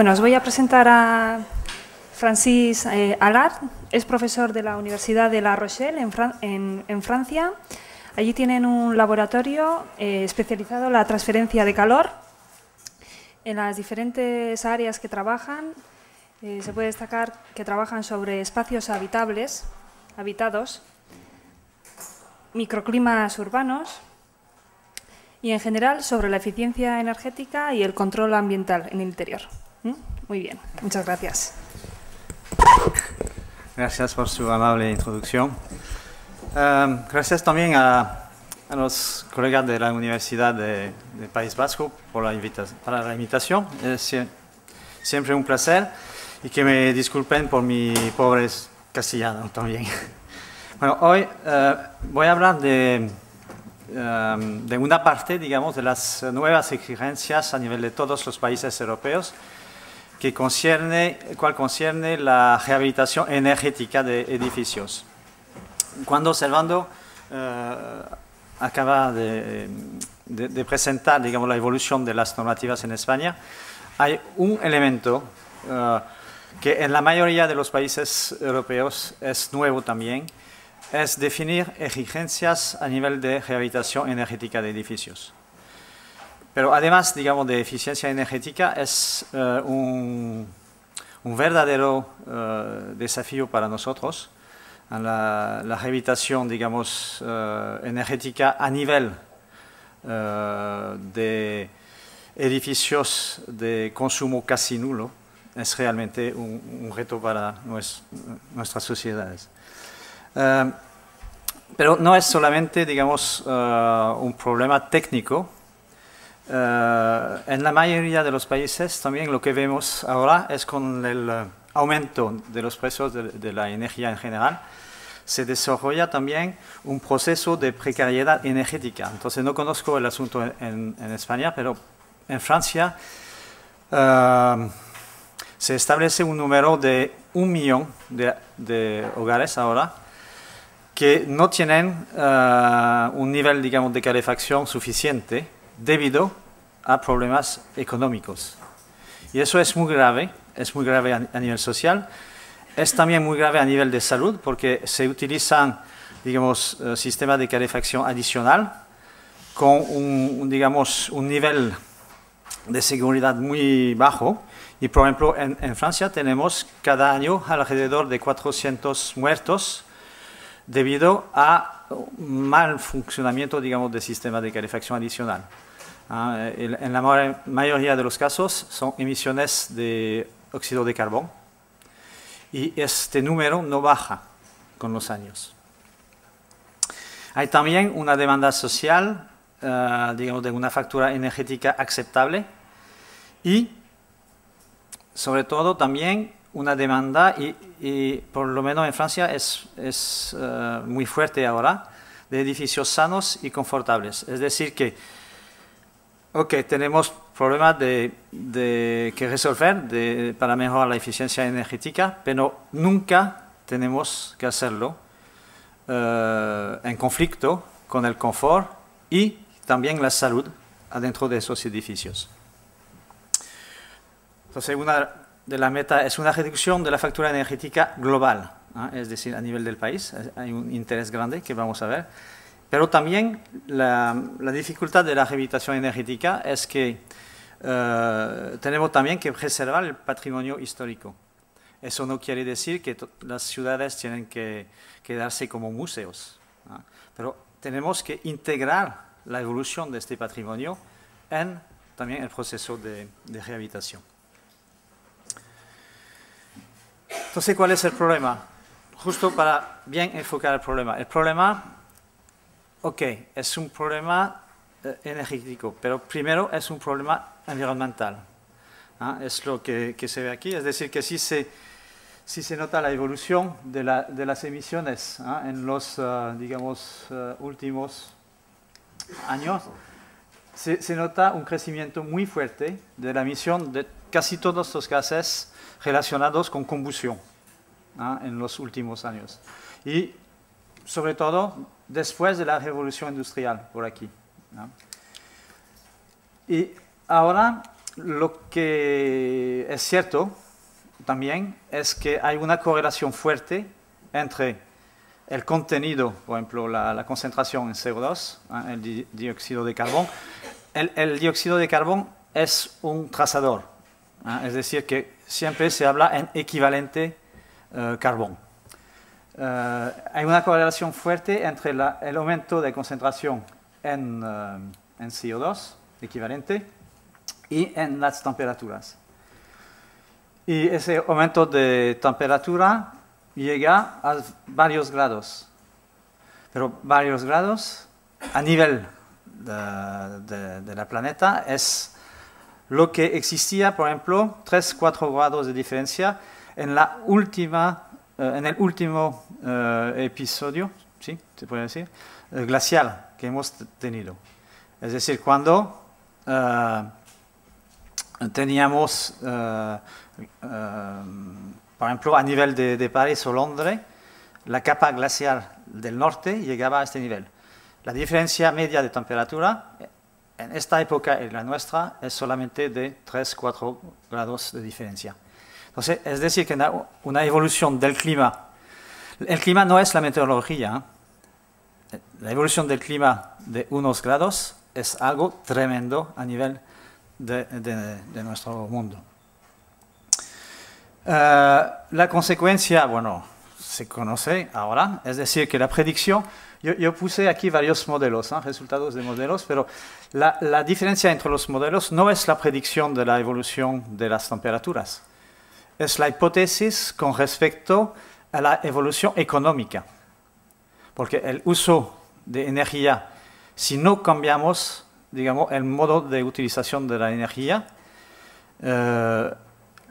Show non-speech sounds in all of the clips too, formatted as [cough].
Bueno, os voy a presentar a Francis eh, Alard. Es profesor de la Universidad de La Rochelle en, Francia. Allí tienen un laboratorio eh, especializado en la transferencia de calor. En las diferentes áreas que trabajan, eh, se puede destacar que trabajan sobre espacios habitables, habitados, microclimas urbanos, y en general sobre la eficiencia energética y el control ambiental en el interior. ¿Mm? Muy bien, muchas gracias. Gracias por su amable introducción. Em, gracias también a, los colegas de la Universidad de, País Vasco por la, para la invitación. Es siempre un placer y que me disculpen por mi pobre castellano también. [laughs] Bueno, hoy eh, voy a hablar de, em, de una parte, digamos, de las nuevas exigencias a nivel de todos los países europeos que concierne, cual concierne la rehabilitación energética de edificios. Cuando Servando eh, acaba de, presentar digamos, la evolución de las normativas en España, hay un elemento eh, que en la mayoría de los países europeos es nuevo también, es definir exigencias a nivel de rehabilitación energética de edificios. Pero además, digamos, de eficiencia energética es eh, un, verdadero eh, desafío para nosotros. la, rehabilitación, digamos, eh, energética a nivel de edificios de consumo casi nulo es realmente un, reto para nuestras sociedades. pero no es solamente, digamos, un problema técnico, eh, en la mayoría de los países también lo que vemos ahora es con el eh, aumento de los precios de, la energía en general, se desarrolla también un proceso de precariedad energética. Entonces no conozco el asunto en, España, pero en Francia eh, se establece un número de un millón de, hogares ahora que no tienen un nivel, digamos, de calefacción suficiente debido a problemas económicos. Y eso es muy grave, es muy grave a, nivel social, es también muy grave a nivel de salud porque se utilizan, digamos, eh, sistemas de calefacción adicional con un, digamos, un nivel de seguridad muy bajo. Y, por ejemplo, en, Francia tenemos cada año alrededor de 400 muertos debido a mal funcionamiento, digamos, del sistema de calefacción adicional. ¿ah? en la mayoría de los casos son emisiones de óxido de carbón y este número no baja con los años. Hay también una demanda social, eh, digamos, de una factura energética aceptable y, sobre todo, también una demanda, y, por lo menos en Francia es, eh, muy fuerte ahora, de edificios sanos y confortables. Es decir, que Ok, tenemos problemas de, que resolver para mejorar la eficiencia energética, pero nunca tenemos que hacerlo eh, en conflicto con el confort y también la salud adentro de esos edificios. Entonces, una de las metas es una reducción de la factura energética global, ¿ah? es decir, a nivel del país. Hay un interés grande que vamos a ver pero también la, dificultad de la rehabilitación energética es que eh, tenemos también que preservar el patrimonio histórico. Eso no quiere decir que las ciudades tienen que quedarse como museos, pero tenemos que integrar la evolución de este patrimonio en también el proceso de, de rehabilitación. Entonces, ¿cuál es el problema? Justo para bien enfocar el problema. El problema Ok, es un problema eh, energético, pero primero es un problema ambiental, ¿ah? Es lo que, se ve aquí, es decir, que si se, si se nota la evolución de, las emisiones ¿ah? en los, eh, digamos, eh, últimos años, se, nota un crecimiento muy fuerte de la emisión de casi todos los gases relacionados con combustión ¿ah? en los últimos años. Y sobre todo después de la revolución industrial, por aquí. Y ahora lo que es cierto también es que hay una correlación fuerte entre el contenido, por ejemplo, la, concentración en CO2, el dióxido de carbón. El, dióxido de carbón es un trazador, es decir, que siempre se habla en equivalente eh, carbón. Eh, hay una correlación fuerte entre el aumento de concentración en, eh, CO2 equivalente y en las temperaturas. Y ese aumento de temperatura llega a varios grados, pero varios grados a nivel de, la planeta es lo que existía, por ejemplo, 3-4 grados de diferencia en la última eh, en el último eh, episodio, ¿sí? Se puede decir, eh, glacial que hemos tenido. Es decir, cuando teníamos, por ejemplo, a nivel de, París o Londres, la capa glacial del norte llegaba a este nivel. La diferencia media de temperatura en esta época y la nuestra es solamente de 3-4 grados de diferencia. Entonces, es decir, que una, evolución del clima. El clima no es la meteorología. ¿eh? La evolución del clima de unos grados es algo tremendo a nivel de, nuestro mundo. Eh, la consecuencia, bueno, se conoce ahora, es decir, que la predicción, yo, puse aquí varios modelos, ¿eh? resultados de modelos, pero la diferencia entre los modelos no es la predicción de la evolución de las temperaturas, es la hipótesis con respecto a la evolución económica. Porque el uso de energía, si no cambiamos, digamos, el modo de utilización de la energía, eh,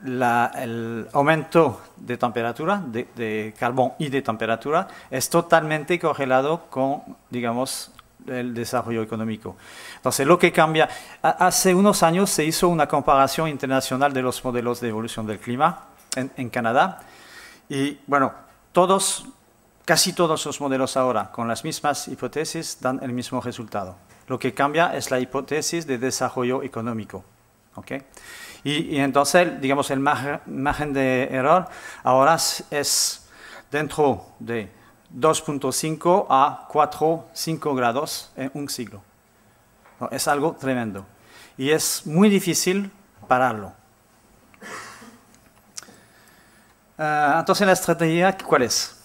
el aumento de temperatura, de, carbón y de temperatura, es totalmente correlado con, digamos, el desarrollo económico. Entonces, lo que cambia, hace unos años se hizo una comparación internacional de los modelos de evolución del clima en, Canadá y, bueno, todos, casi todos los modelos ahora, con las mismas hipótesis, dan el mismo resultado. Lo que cambia es la hipótesis de desarrollo económico. ¿okay? y, entonces, digamos, el margen de error ahora es dentro de 2.5 a 4, 5 grados en un siglo. es algo tremendo. Y es muy difícil pararlo. Ah, entonces, la estrategia, ¿cuál es?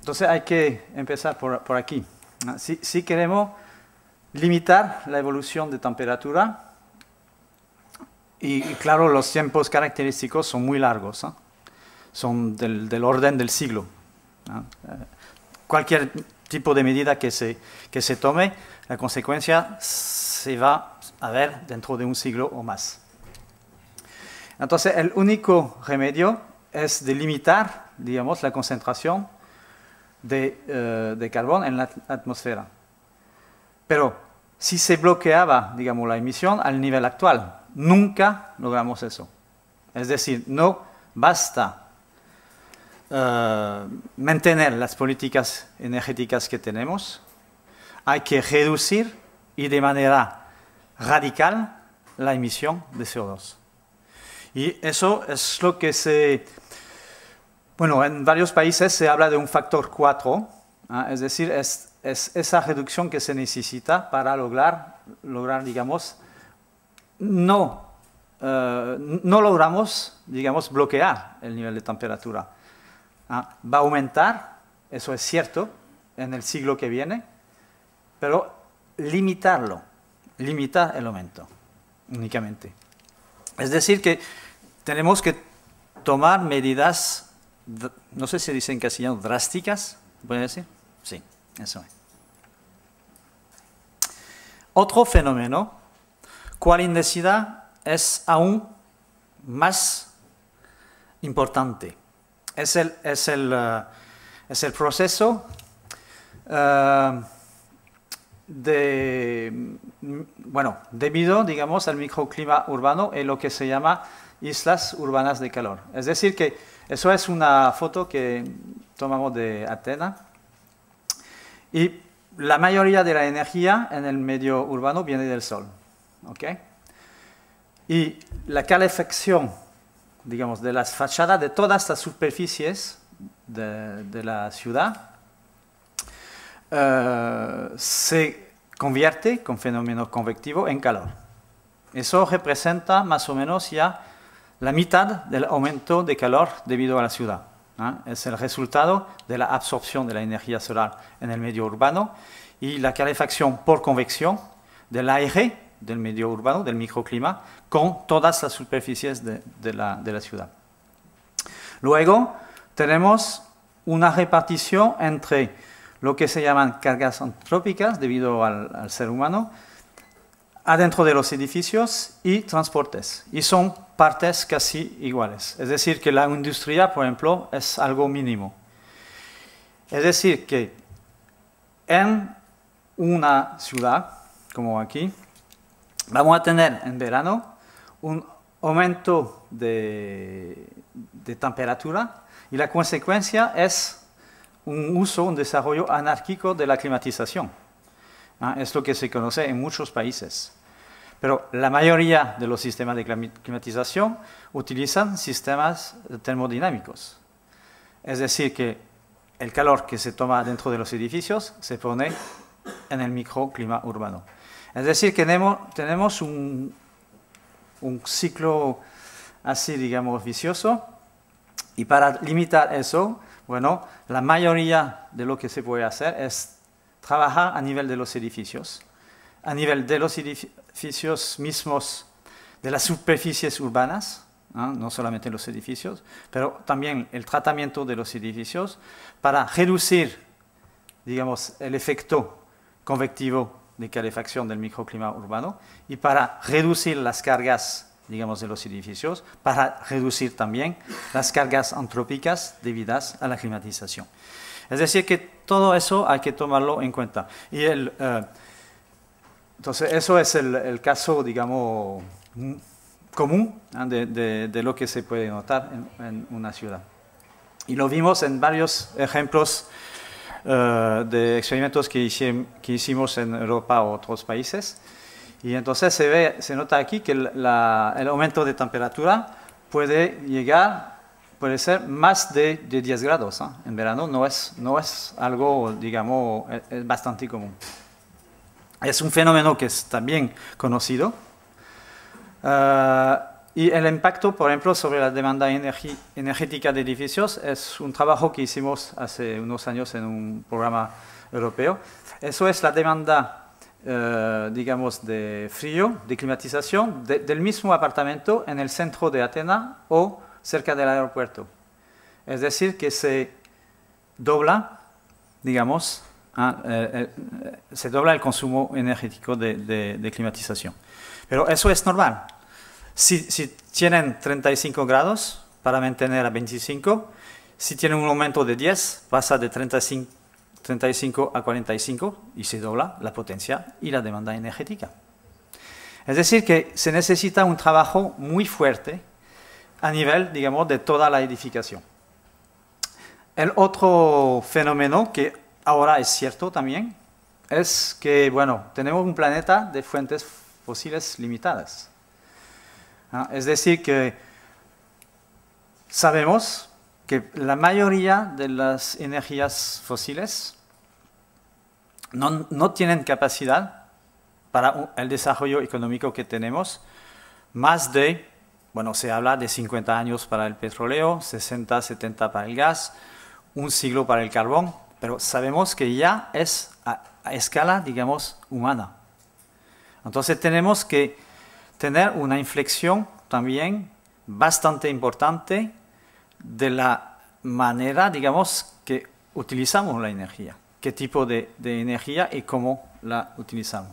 Entonces, hay que empezar por, aquí. Ah, si, queremos limitar la evolución de temperatura, y, claro, los tiempos característicos son muy largos, son del, orden del siglo. Eh, cualquier tipo de medida que se, que se tome, la consecuencia se va a ver dentro de un siglo o más. Entonces, el único remedio es delimitar, digamos, la concentración de, eh, de carbón en la atmósfera. Pero si se bloqueaba, digamos, la emisión al nivel actual, nunca logramos eso. Es decir, no basta eh, mantener las políticas energéticas que tenemos, hay que reducir y de manera radical la emisión de CO2. Y eso es lo que se... Bueno, en varios países se habla de un factor 4, ¿ah? es decir, es, esa reducción que se necesita para lograr, lograr digamos, no, eh, no logramos, digamos, bloquear el nivel de temperatura ¿ah? Va a aumentar, eso es cierto, en el siglo que viene, pero limitarlo, limitar el aumento únicamente. Es decir, que tenemos que tomar medidas, no sé si dicen que drásticas, ¿puede decir? Sí, eso es. Otro fenómeno cual indesidad es aún más importante es el, es el, eh, proceso eh, de, bueno, debido, digamos, al microclima urbano en lo que se llama islas urbanas de calor. Es decir, que eso es una foto que tomamos de Atenas. Y la mayoría de la energía en el medio urbano viene del sol. Y la calefacción digamos, de las fachadas, de todas las superficies de, la ciudad, eh, se convierte con fenómeno convectivo en calor. Eso representa más o menos ya la mitad del aumento de calor debido a la ciudad. Es el resultado de la absorción de la energía solar en el medio urbano y la calefacción por convección del aire del medio urbano, del microclima, con todas las superficies de, la, ciudad. Luego tenemos una repartición entre lo que se llaman cargas antrópicas debido al, al ser humano, adentro de los edificios y transportes. Y son partes casi iguales. Es decir, que la industria, por ejemplo, es algo mínimo. Es decir, que en una ciudad, como aquí, vamos a tener en verano un aumento de, temperatura y la consecuencia es un uso, un desarrollo anárquico de la climatización. es lo que se conoce en muchos países. Pero la mayoría de los sistemas de climatización utilizan sistemas termodinámicos. Es decir, que el calor que se toma dentro de los edificios se pone en el microclima urbano. Es decir, que tenemos, un, ciclo así, digamos, vicioso. Y para limitar eso, bueno, la mayoría de lo que se puede hacer es trabajar a nivel de los edificios, a nivel de los edificios mismos, de las superficies urbanas, no solamente los edificios, pero también el tratamiento de los edificios para reducir, digamos, el efecto convectivo de calefacción del microclima urbano y para reducir las cargas, digamos, de los edificios, para reducir también las cargas antrópicas debidas a la climatización. Es decir, que todo eso hay que tomarlo en cuenta. Y el, eh, entonces, eso es el, caso, digamos, mm, común de, lo que se puede notar en, una ciudad. Y lo vimos en varios ejemplos eh, de experimentos que, que, hicimos en Europa o otros países. Y entonces se, ve, se nota aquí que el, aumento de temperatura puede llegar, puede ser más de, de 10 grados. En verano no es, no es algo, digamos, e, e, bastante común. Es un fenómeno que es también conocido. Eh, y el impacto, por ejemplo, sobre la demanda energética de edificios es un trabajo que hicimos hace unos años en un programa europeo. Eso es la demanda, eh, digamos, de frío, de climatización, del mismo apartamento en el centro de Atenas o cerca del aeropuerto. Es decir, que se dobla, digamos, eh, eh, se dobla el consumo energético de, de climatización. Pero eso es normal. Si, tienen 35 grados, para mantener a 25. Si tienen un aumento de 10, pasa de 35, 35 a 45 y se dobla la potencia y la demanda energética. Es decir, que se necesita un trabajo muy fuerte a nivel, digamos, de toda la edificación. El otro fenómeno que ahora es cierto también es que, bueno, tenemos un planeta de fuentes fósiles limitadas. Es decir, que sabemos que la mayoría de las energías fósiles no, tienen capacidad para el desarrollo económico que tenemos, más de, bueno, se habla de 50 años para el petróleo, 60, 70 para el gas, un siglo para el carbón, pero sabemos que ya es a escala, digamos, humana. Entonces tenemos que tener una inflexión también bastante importante de la manera, digamos, que utilizamos la energía, qué tipo de, energía y cómo la utilizamos.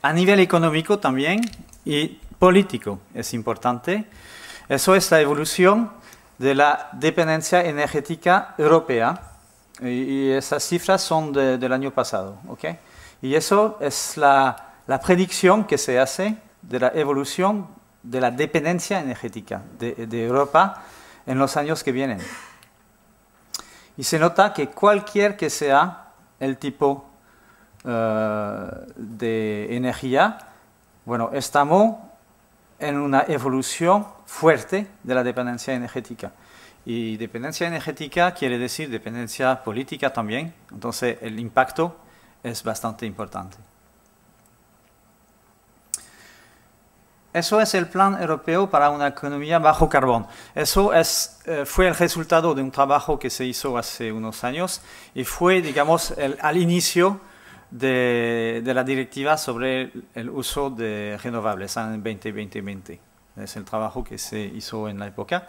A nivel económico también y político es importante. Eso es la evolución de la dependencia energética europea y, esas cifras son del año pasado. ¿okay? Y eso es la la predicción que se hace de la evolución de la dependencia energética de, Europa en los años que vienen. Y se nota que cualquier que sea el tipo eh, de energía, bueno, estamos en una evolución fuerte de la dependencia energética. Y dependencia energética quiere decir dependencia política también, entonces el impacto es bastante importante. Eso es el plan europeo para una economía bajo carbón. Eso es, eh, fue el resultado de un trabajo que se hizo hace unos años y fue, digamos, al inicio de, la directiva sobre el, uso de renovables en 2020-2020. Es el trabajo que se hizo en la época.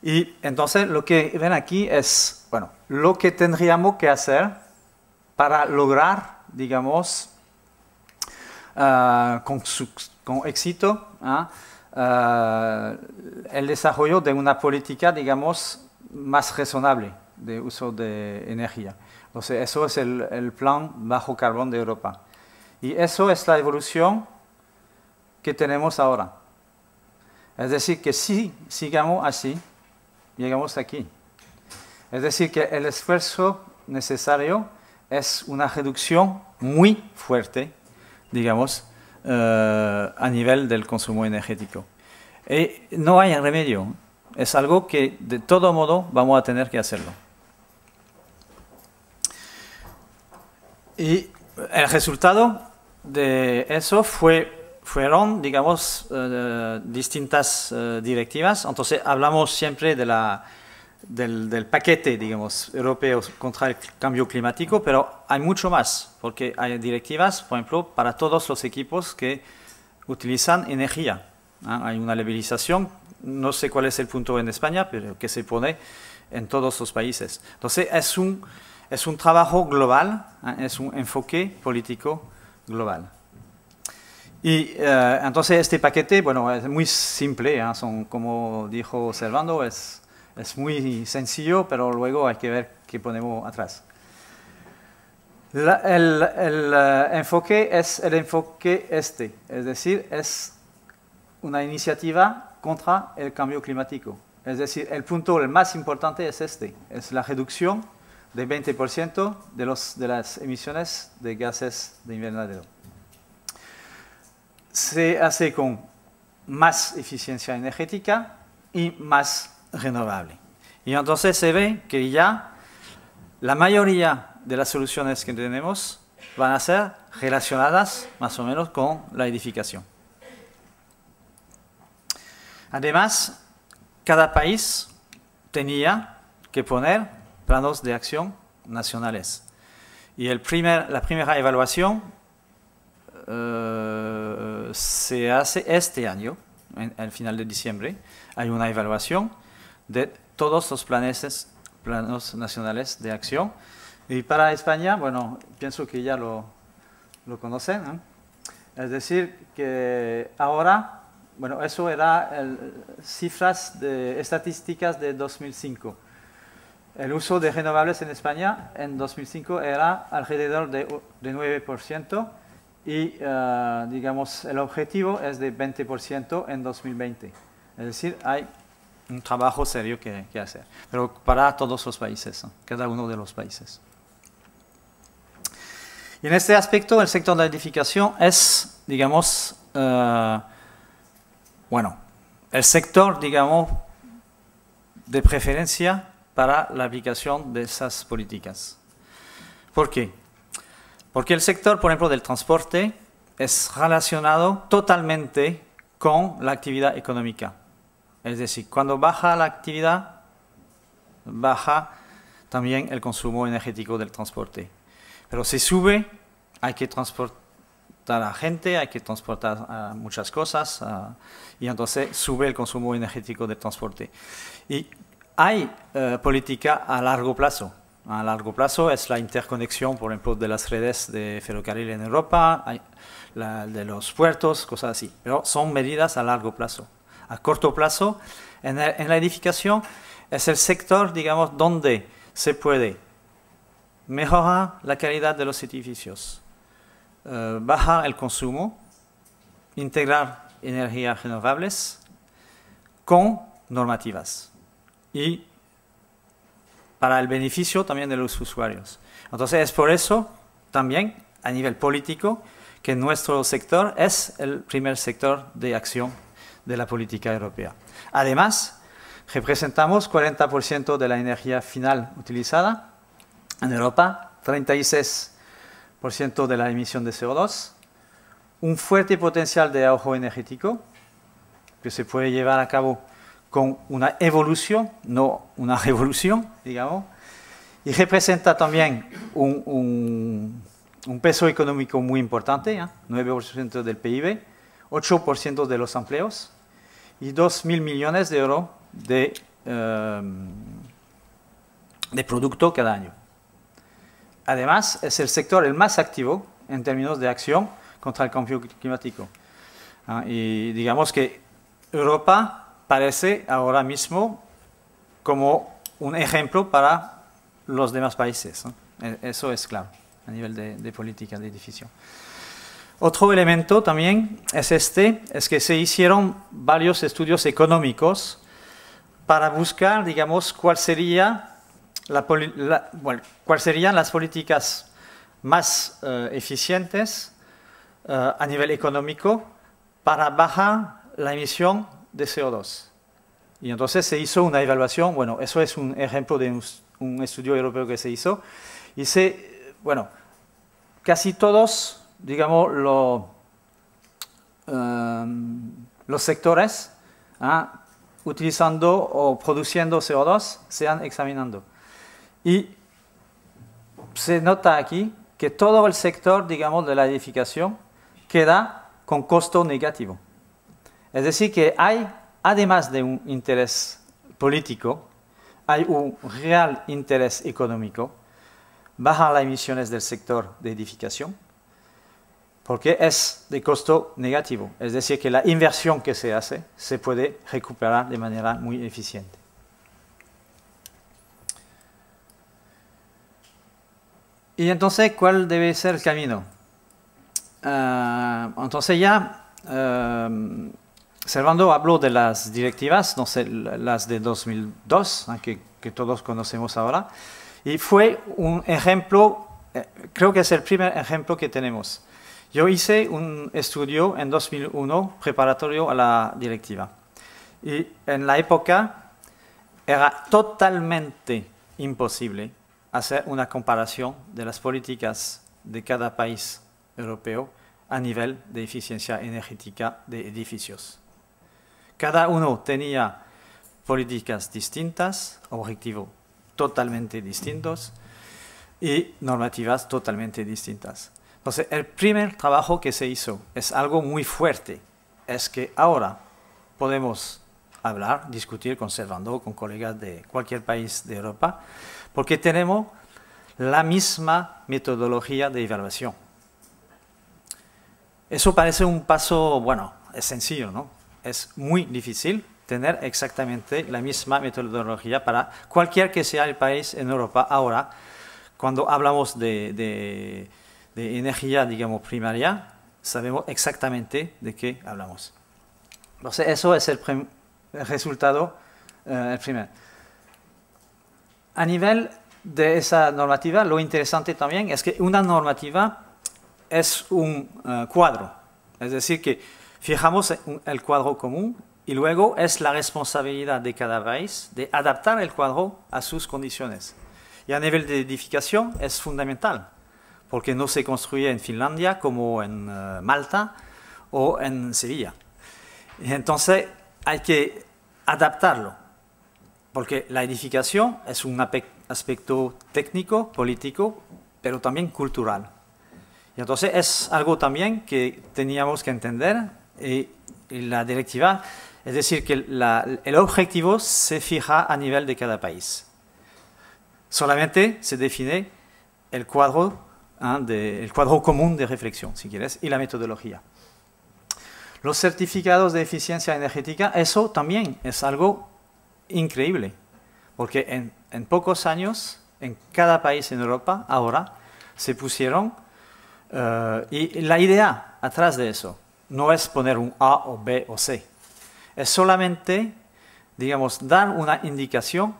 Y entonces lo que ven aquí es, bueno, lo que tendríamos que hacer para lograr, digamos, ah, con con éxito ¿ah? eh, el desarrollo de una política, digamos, más razonable de uso de energía. Entonces, eso es el, el plan bajo carbón de Europa. Y eso es la evolución que tenemos ahora. Es decir, que si sigamos así, llegamos aquí. Es decir, que el esfuerzo necesario es una reducción muy fuerte, digamos, eh, a nivel del consumo energético. Y eh, no hay remedio, es algo que de todo modo vamos a tener que hacerlo. Y el resultado de eso fue fueron, digamos, eh, distintas directivas. Entonces, hablamos siempre de la del, paquete, digamos, europeo contra el cambio climático, pero hay mucho más, porque hay directivas, por ejemplo, para todos los equipos que utilizan energía. Hay una legalización no sé cuál es el punto en España, pero que se pone en todos los países. Entonces, es un, es un trabajo global, es un enfoque político global. Y eh, entonces este paquete, bueno, es muy simple, ¿eh? Son, como dijo Servando, es es muy sencillo, pero luego hay que ver qué ponemos atrás. el, eh, enfoque es el enfoque este, es decir, es una iniciativa contra el cambio climático. Es decir, el punto el más importante es este, es la reducción del 20% de, los, de las emisiones de gases de invernadero. Se hace con más eficiencia energética y más renovable. Y entonces se ve que ya la mayoría de las soluciones que tenemos van a ser relacionadas más o menos con la edificación. Además, cada país tenía que poner planos de acción nacionales. Y el primer, la primera evaluación eh, se hace este año, al final de diciembre. Hay una evaluación de todos los planes, planos nacionales de acción. Y para España, bueno, pienso que ya lo, conocen. Es decir, que ahora, bueno, eso era cifras de, estadísticas de 2005. El uso de renovables en España en 2005 era alrededor de, 9% y, eh, digamos, el objetivo es de 20% en 2020. Es decir, hay un trabajo serio que, que hacer, pero para todos los países, cada uno de los países. Y en este aspecto, el sector de la edificación es, digamos, eh, bueno, el sector, digamos, de preferencia para la aplicación de esas políticas. ¿Por qué? Porque el sector, por ejemplo, del transporte es relacionado totalmente con la actividad económica. Es decir, cuando baja la actividad, baja también el consumo energético del transporte. Pero si sube, hay que transportar a la gente, hay que transportar muchas cosas y entonces sube el consumo energético del transporte. Y hay políticas eh, política a largo plazo. A largo plazo es la interconexión, por ejemplo, de las redes de ferrocarril en Europa, de los puertos, cosas así. Pero son medidas a largo plazo a corto plazo en la, edificación es el sector, digamos, donde se puede mejorar la calidad de los edificios, eh, bajar el consumo, integrar energías renovables con normativas y para el beneficio también de los usuarios. Entonces es por eso también a nivel político que nuestro sector es el primer sector de acción de la política europea. Además, representamos 40% de la energía final utilizada en Europa, 36% de la emisión de CO2, un fuerte potencial de ahorro energético que se puede llevar a cabo con una evolución, no una [laughs] revolución, digamos, y representa también un, peso económico muy importante, 9% del PIB, 8% de los empleos, y 2.000 millones de euros em, de, producto cada año. Además, es el sector el más activo en términos de acción contra el cambio climático. Ah, y digamos que Europa parece ahora mismo como un ejemplo para los demás países. E-, eso es claro a nivel de, de política de edificio. Otro elemento también es este, es que se hicieron varios estudios económicos para buscar, digamos, cuál cuáles serían las políticas más eh, eficientes eh, a nivel económico para bajar la emisión de CO2. Y entonces se hizo una evaluación, bueno, eso es un ejemplo de un, un estudio europeo que se hizo, y se, bueno, casi todos digamos, em, los, sectores ¿ah? utilizando o produciendo CO2 han examinando. Y se nota aquí que todo el sector, digamos, de la edificación queda con costo negativo. Es decir, que hay, además de un interés político, hay un real interés económico, bajar las emisiones del sector de edificación, porque es de costo negativo, es decir, que la inversión que se hace se puede recuperar de manera muy eficiente. Y entonces, ¿cuál debe ser el camino? Ah, entonces ya, ah, Servando habló de las directivas, no sé, las de 2002, que todos conocemos ahora, y fue un ejemplo, eh, creo que es el primer ejemplo que tenemos yo hice un estudio en 2001 preparatorio a la directiva y en la época era totalmente imposible hacer una comparación de las políticas de cada país europeo a nivel de eficiencia energética de edificios. Cada uno tenía políticas distintas, objetivos totalmente distintos y normativas totalmente distintas. Entonces, el primer trabajo que se hizo es algo muy fuerte, es que ahora podemos hablar, discutir con Servando, con colegas de cualquier país de Europa, porque tenemos la misma metodología de evaluación. Eso parece un paso, bueno, es sencillo, ¿no? Es muy difícil tener exactamente la misma metodología para cualquier que sea el país en Europa ahora, cuando hablamos de de energía, digamos, primaria, sabemos exactamente de qué hablamos. Entonces, eso es el, resultado, eh, el primer. A nivel de esa normativa, lo interesante también es que una normativa es un eh, cuadro, es decir, que fijamos el cuadro común y luego es la responsabilidad de cada país de adaptar el cuadro a sus condiciones. Y a nivel de edificación es fundamental, porque no se construye en Finlandia como en eh, Malta o en Sevilla. entonces hay que adaptarlo, porque la edificación es un aspecto técnico, político, pero también cultural. Y entonces es algo también que teníamos que entender y, la directiva, es decir, que el objetivo se fija a nivel de cada país. Solamente se define el cuadro ¿ah? del cuadro común de reflexión, si quieres, y la metodología. Los certificados de eficiencia energética, eso también es algo increíble, porque en, pocos años, en cada país en Europa, ahora, se pusieron, eh, y la idea atrás de eso no es poner un A o B o C, es solamente, digamos, dar una indicación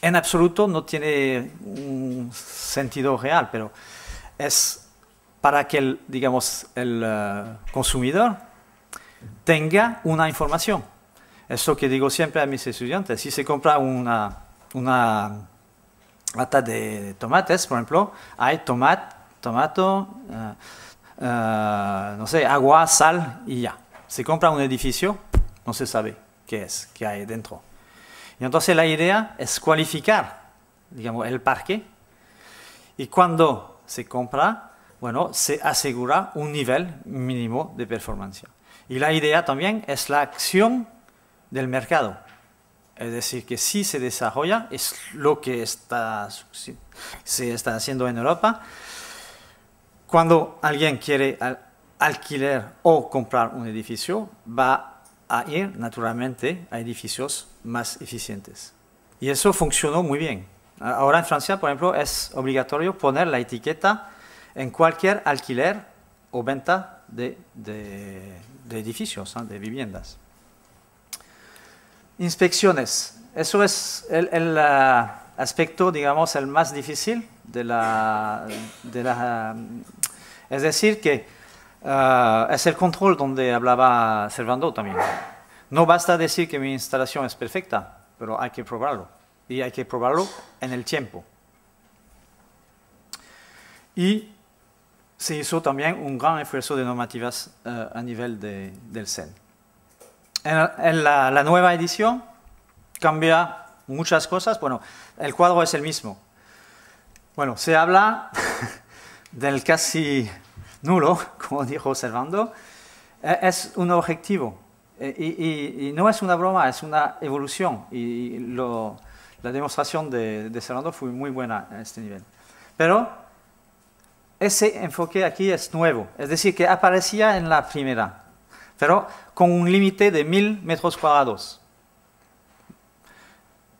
en absoluto no tiene un sentido real, pero es para que el, digamos, el eh, consumidor tenga una información. Eso que digo siempre a mis estudiantes, si se compra una, una lata de tomates, por ejemplo, hay tomate, tomate, eh, eh, no sé, agua, sal y ya. Se compra un edificio, no se sabe qué es, qué hay dentro. Y entonces la idea es cualificar, digamos, el parque. Y cuando se compra, bueno, se asegura un nivel mínimo de performance. Y la idea también es la acción del mercado. Es decir, que si se desarrolla, es lo que está, se está haciendo en Europa. Cuando alguien quiere alquilar o comprar un edificio, va a ir naturalmente a edificios más eficientes. Y eso funcionó muy bien. Ah, ahora en Francia, por ejemplo, es obligatorio poner la etiqueta en cualquier alquiler o venta de, edificios, ah, de viviendas. Inspecciones. Eso es el, ah, aspecto, digamos, el más difícil de la... De la es decir, que es el control donde hablaba Servando también. No basta decir que mi instalación es perfecta, pero hay que probarlo y hay que probarlo en el tiempo. Y se hizo también un gran esfuerzo de normativas eh, a nivel de, del CEN. En, la, nueva edición cambia muchas cosas. Bueno, el cuadro es el mismo. Bueno, se habla [laughs] del casi nulo, [laughs] como dijo Servando. E, es un objetivo. E, y no es una broma, es una evolución. Y lo, la demostración de, de fue muy buena a este nivel. Pero ese enfoque aquí es nuevo, es decir, que aparecía en la primera, pero con un límite de mil metros cuadrados.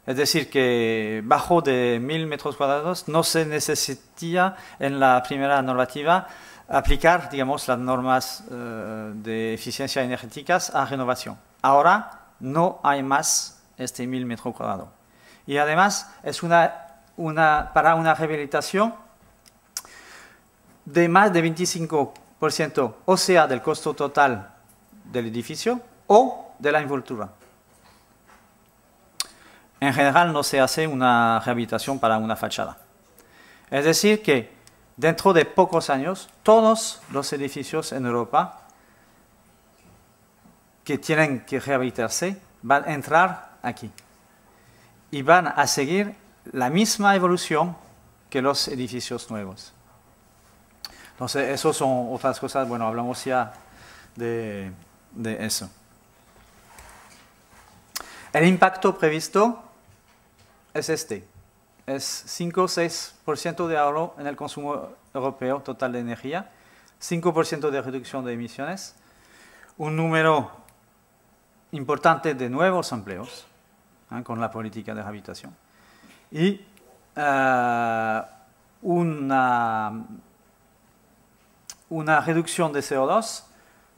Es decir, que bajo de mil metros cuadrados no se necesitaba en la primera normativa aplicar, digamos, las normas eh, de eficiencia energética a renovación. Ahora no hay más este mil metros cuadrados. Y además es una, una, para una rehabilitación de más de 25%, o sea, del costo total del edificio o de la envoltura. En general no se hace una rehabilitación para una fachada. Es decir, que dentro de pocos años todos los edificios en Europa que tienen que rehabilitarse van a entrar aquí y van a seguir la misma evolución que los edificios nuevos. Entonces, eso son otras cosas, bueno, hablamos ya de, eso. El impacto previsto es este, es 5-6% de ahorro en el consumo europeo total de energía, 5% de reducción de emisiones, un número importante de nuevos empleos, ¿eh? con la política de rehabilitación. Y eh, una, una reducción de CO2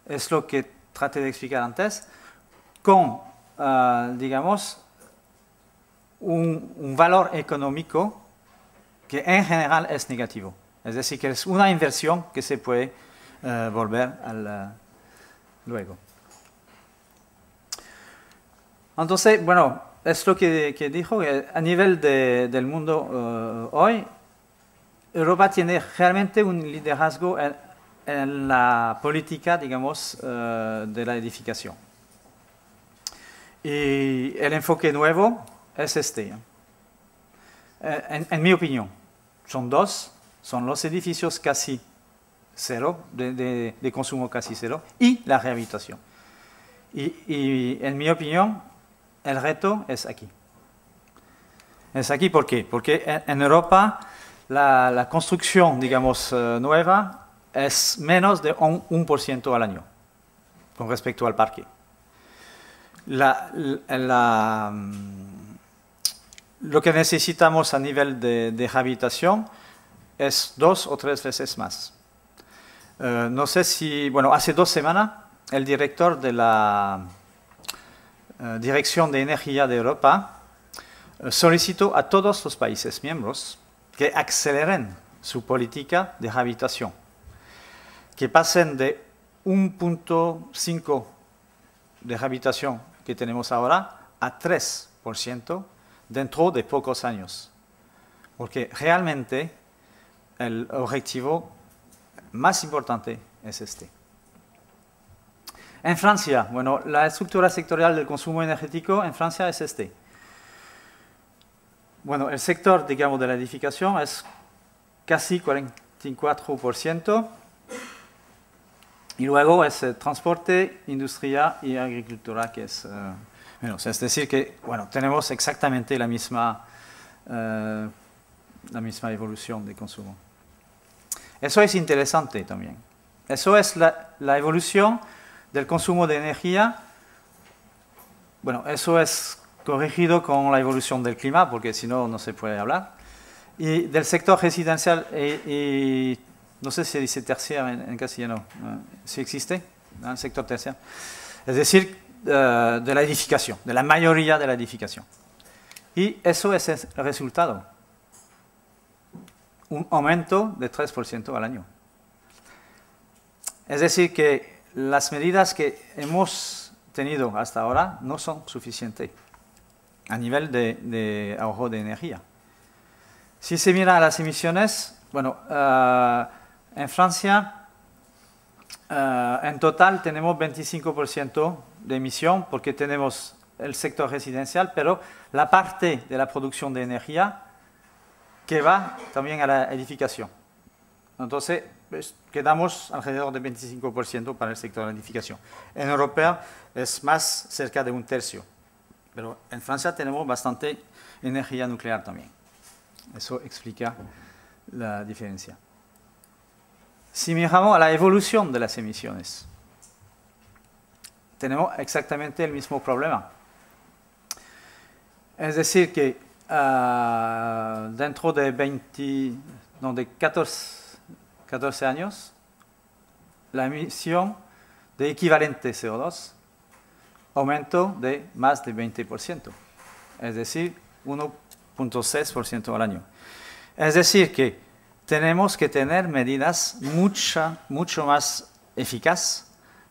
es lo que traté de explicar antes, con, eh, digamos, un, valor económico que en general es negativo. Es decir, que es una inversión que se puede volver al, luego. Entonces, bueno, es lo que, dijo, que a nivel del mundo eh, hoy, Europa tiene realmente un liderazgo en, la política, digamos, eh, de la edificación. Y el enfoque nuevo es este. Eh, en, mi opinión, son dos, son los edificios casi cero, de, consumo casi cero, y la rehabilitación. Y, y en mi opinión, el reto es aquí. Es aquí, ¿por qué? Porque en Europa la, construcción, digamos, eh, nueva es menos de un, 1% al año con respecto al parque. La, la, mm, lo que necesitamos a nivel de, habitación es dos o tres veces más. Eh, no sé si, bueno, hace dos semanas el director de la eh, Dirección de Energía de Europa, eh, solicitó a todos los países miembros que aceleren su política de habitación, que pasen de 1.5 de habitación que tenemos ahora a 3% dentro de pocos años. Porque realmente el objetivo más importante es este. En Francia, bueno, la estructura sectorial del consumo energético en Francia es este. Bueno, el sector, digamos, de la edificación es casi 44%, y luego es el eh, transporte, industria y agricultura, que es... Eh, menos. bueno, es decir, que bueno, tenemos exactamente la misma, eh, la misma evolución de consumo. Eso es interesante también. Eso es la, la evolución del consumo de energía, bueno, eso es corregido con la evolución del clima, porque si no, no se puede hablar. Y del sector residencial eh, y, no sé si se dice terciario en, castellano, eh, si existe, el sector terciario. Es decir, de, eh, de la edificación, de la mayoría de la edificación. Y eso es el resultado. Un aumento de 3% al año. Es decir, que las medidas que hemos tenido hasta ahora no son suficientes a nivel de, ahorro de energía. Si se mira a las emisiones, bueno, eh, en Francia eh, en total tenemos 25% de emisión porque tenemos el sector residencial, pero la parte de la producción de energía que va también a la edificación. Entonces, quedamos alrededor del 25% para el sector de la edificación. En Europa es más cerca de un tercio, pero en Francia tenemos bastante energía nuclear también. Eso explica la diferencia. Si miramos a la evolución de las emisiones, tenemos exactamente el mismo problema. Es decir, que ah, dentro de, 20, no, de 14 14 años, la emisión de equivalente CO2 aumentó de más de 20%, es decir, 1.6% al año. Es decir, que tenemos que tener medidas mucha, mucho más eficaces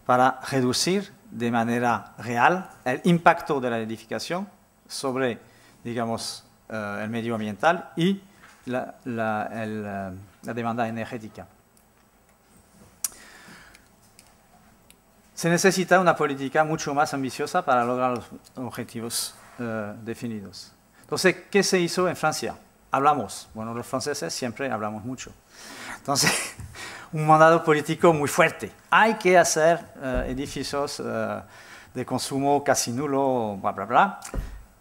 para reducir de manera real el impacto de la edificación sobre, digamos, eh, el medio ambiental y el, eh, la demanda energética. Se necesita una política mucho más ambiciosa para lograr los objetivos eh, definidos. Entonces, ¿qué se hizo en Francia? Hablamos. Bueno, los franceses siempre hablamos mucho. Entonces, [laughs] un mandato político muy fuerte. Hay que hacer eh, edificios eh, de consumo casi nulo, bla, bla, bla.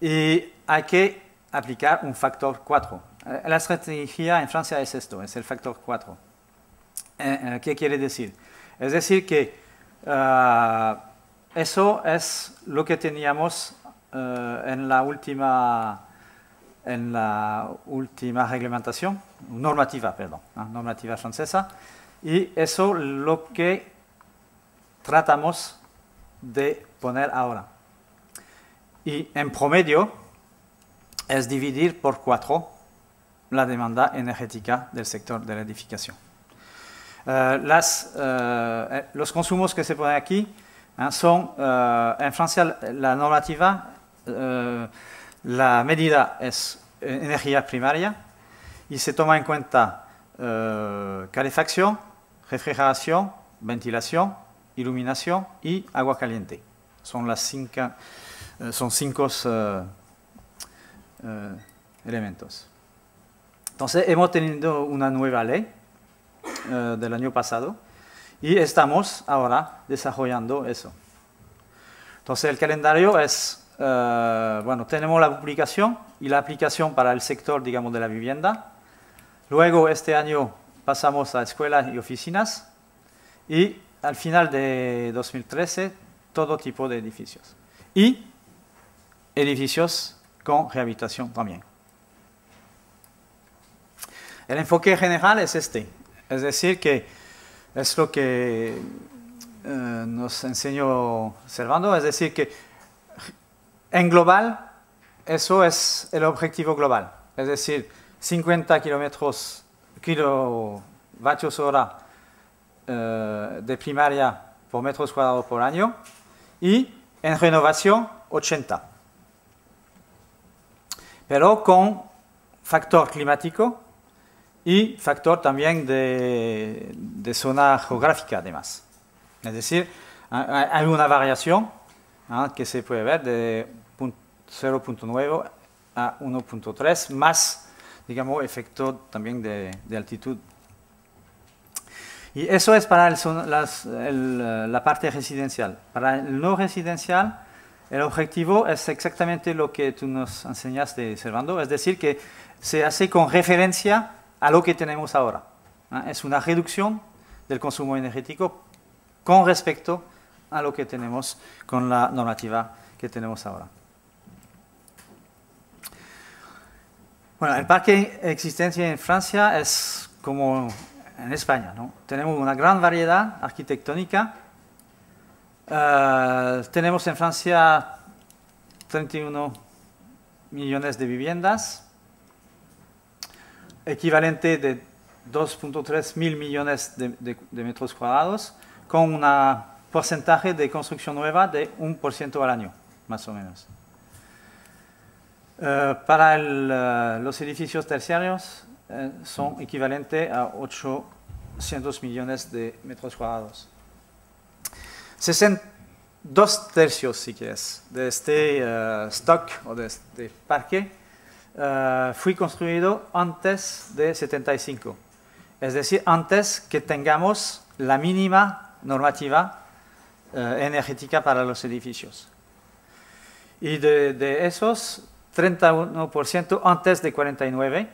Y hay que aplicar un factor 4 eh, la estrategia en Francia es esto, es el factor 4. Eh, eh, ¿Qué quiere decir? Es decir, que eso es lo que teníamos en, la última, en la última reglamentación, normativa, perdón, normativa francesa, y eso lo que tratamos de poner ahora. Y en promedio es dividir por 4 la demanda energética del sector de la edificación. Eh, las, eh, eh, los consumos que se ponen aquí son, en Francia, la normativa, la medida es energía primaria y se toma en cuenta calefacción, refrigeración, ventilación, iluminación y agua caliente. Son las cinco, son cinco elementos. Entonces hemos tenido una nueva ley eh, del año pasado y estamos ahora desarrollando eso. Entonces el calendario es, eh, bueno, tenemos la publicación y la aplicación para el sector, digamos, de la vivienda. Luego este año pasamos a escuelas y oficinas y al final de 2013 todo tipo de edificios. Y edificios con rehabilitación también. El enfoque general es este, es decir, que es lo que eh, nos enseñó Servando, es decir, que en global, eso es el objetivo global, es decir, 50 kilómetros, kilovatios hora eh, de primaria por metros cuadrados por año y en renovación 80. Pero con factor climático y factor también de, de zona geográfica además. Es decir, hay una variación ¿ah? que se puede ver de 0.9 a 1.3 más, digamos, efecto también de, de, altitud. Y eso es para el, las, la parte residencial. Para el no residencial, el objetivo es exactamente lo que tú nos enseñaste, Servando, es decir, que se hace con referencia a lo que tenemos ahora. Es una reducción del consumo energético con respecto a lo que tenemos con la normativa que tenemos ahora. Bueno, el parque existente en Francia es como en España. Tenemos una gran variedad arquitectónica. Eh, tenemos en Francia 31 millones de viviendas equivalente de 2.3 mil millones de, metros cuadrados, con un porcentaje de construcción nueva de 1% al año, más o menos. Eh, para eh, los edificios terciarios eh, son equivalentes a 800 millones de metros cuadrados. 62 dos tercios, si quieres, de este stock o de este parque ...fue eh, fui construido antes de 75, es decir, antes que tengamos la mínima normativa eh, energética para los edificios. Y de, esos, 31% antes de 49.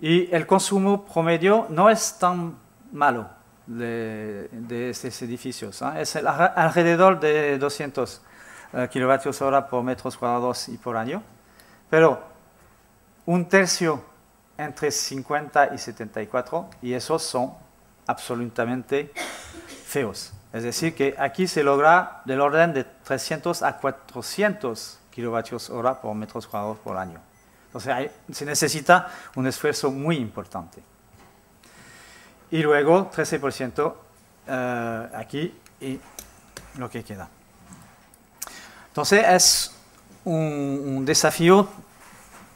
Y el consumo promedio no es tan malo de, estos edificios. ¿eh? Es alrededor de 200 kWh kilovatios hora por metros cuadrados y por año pero un tercio entre 50 y 74, y esos son absolutamente feos. Es decir, que aquí se logra del orden de 300 a 400 kWh hora por metros cuadrados por año. Entonces hay, se necesita un esfuerzo muy importante. Y luego 13% eh, aquí y lo que queda. Entonces es un, un desafío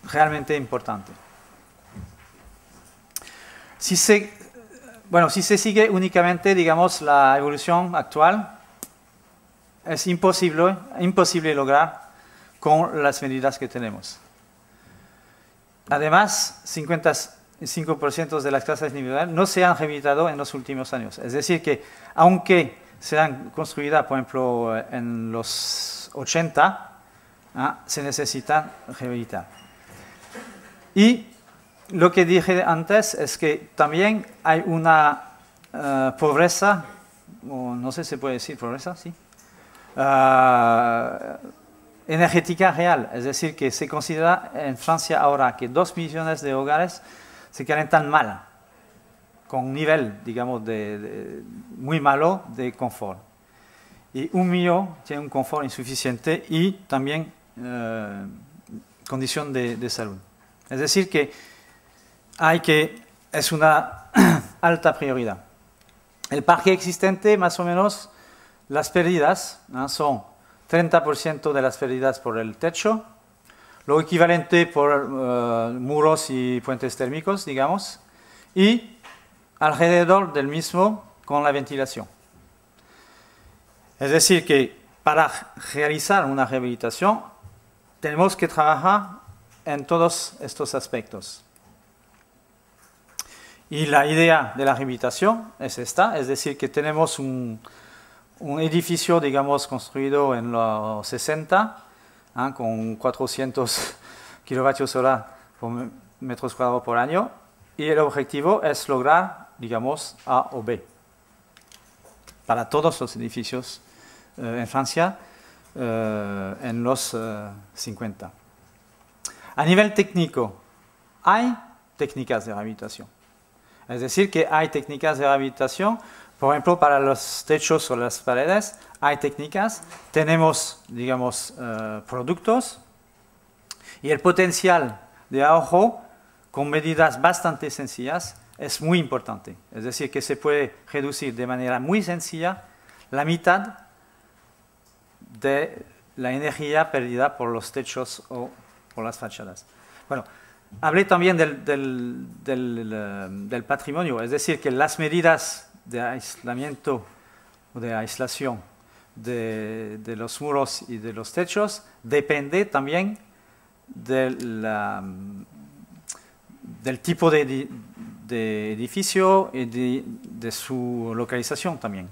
realmente importante. Si se, bueno, si se sigue únicamente, digamos, la evolución actual, es imposible, imposible lograr con las medidas que tenemos. Además, 55% de las clases individuales no se han rehabilitado en los últimos años. Es decir, que aunque sean construidas, por ejemplo, en los 80, ah, se necesitan rehabilitar. Y lo que dije antes es que también hay una eh, pobreza, no sé si se puede decir pobreza, sí, eh, energética real. Es decir, que se considera en Francia ahora que dos millones de hogares se calentan mal, con un nivel, digamos, de, muy malo de confort. Y un millón tiene un confort insuficiente y también eh, condición de salud. Es decir, que hay que, es una [clears throat] alta prioridad. El parque existente, más o menos, las pérdidas son 30% de las pérdidas por el techo, lo equivalente por eh, muros y puentes térmicos, digamos, y alrededor del mismo con la ventilación. Es decir, que para realizar una rehabilitación tenemos que trabajar en todos estos aspectos. Y la idea de la rehabilitación es esta, es decir, que tenemos un, edificio, digamos, construido en los 60, ¿ah? con 400 [laughs] kilovatios hora por metros cuadrados por año, y el objetivo es lograr, digamos, A o B para todos los edificios eh, en Francia eh, en los 50. Eh, a nivel técnico, hay técnicas de rehabilitación. Es decir, que hay técnicas de rehabilitación, por ejemplo, para los techos o las paredes, hay técnicas, tenemos, digamos, eh, productos y el potencial de ahorro con medidas bastante sencillas es muy importante. Es decir, que se puede reducir de manera muy sencilla la mitad de la energía perdida por los techos o las fachadas. Bueno, hablé también del, eh, del, patrimonio, es decir, que las medidas de aislamiento o de aislación de, los muros y de los techos depende también de la, del tipo de, edificio y de, su localización también.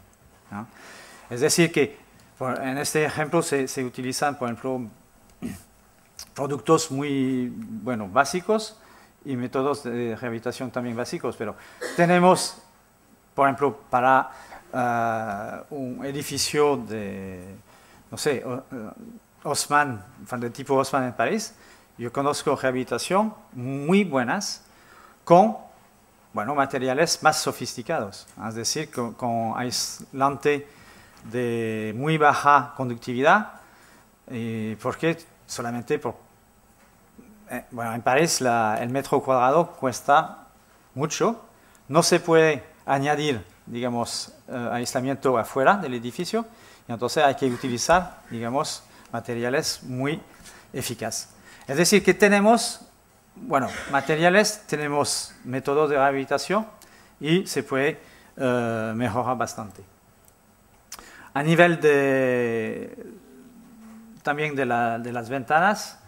Es decir, que en este ejemplo se, se utilizan, por ejemplo, productos muy, bueno, básicos y métodos de rehabilitación también básicos, pero tenemos, por ejemplo, para eh, un edificio de, no sé, eh, Osman, de tipo Osman en París, yo conozco rehabilitación muy buenas con bueno, materiales más sofisticados, es decir, con, aislante de muy baja conductividad, eh, porque solamente por eh, bueno, en París el metro cuadrado cuesta mucho. No se puede añadir, digamos, eh, aislamiento afuera del edificio. Y entonces hay que utilizar, digamos, materiales muy eficaces. Es decir, que tenemos, bueno, materiales, tenemos métodos de rehabilitación y se puede eh, mejorar bastante. A nivel de, también de las ventanas,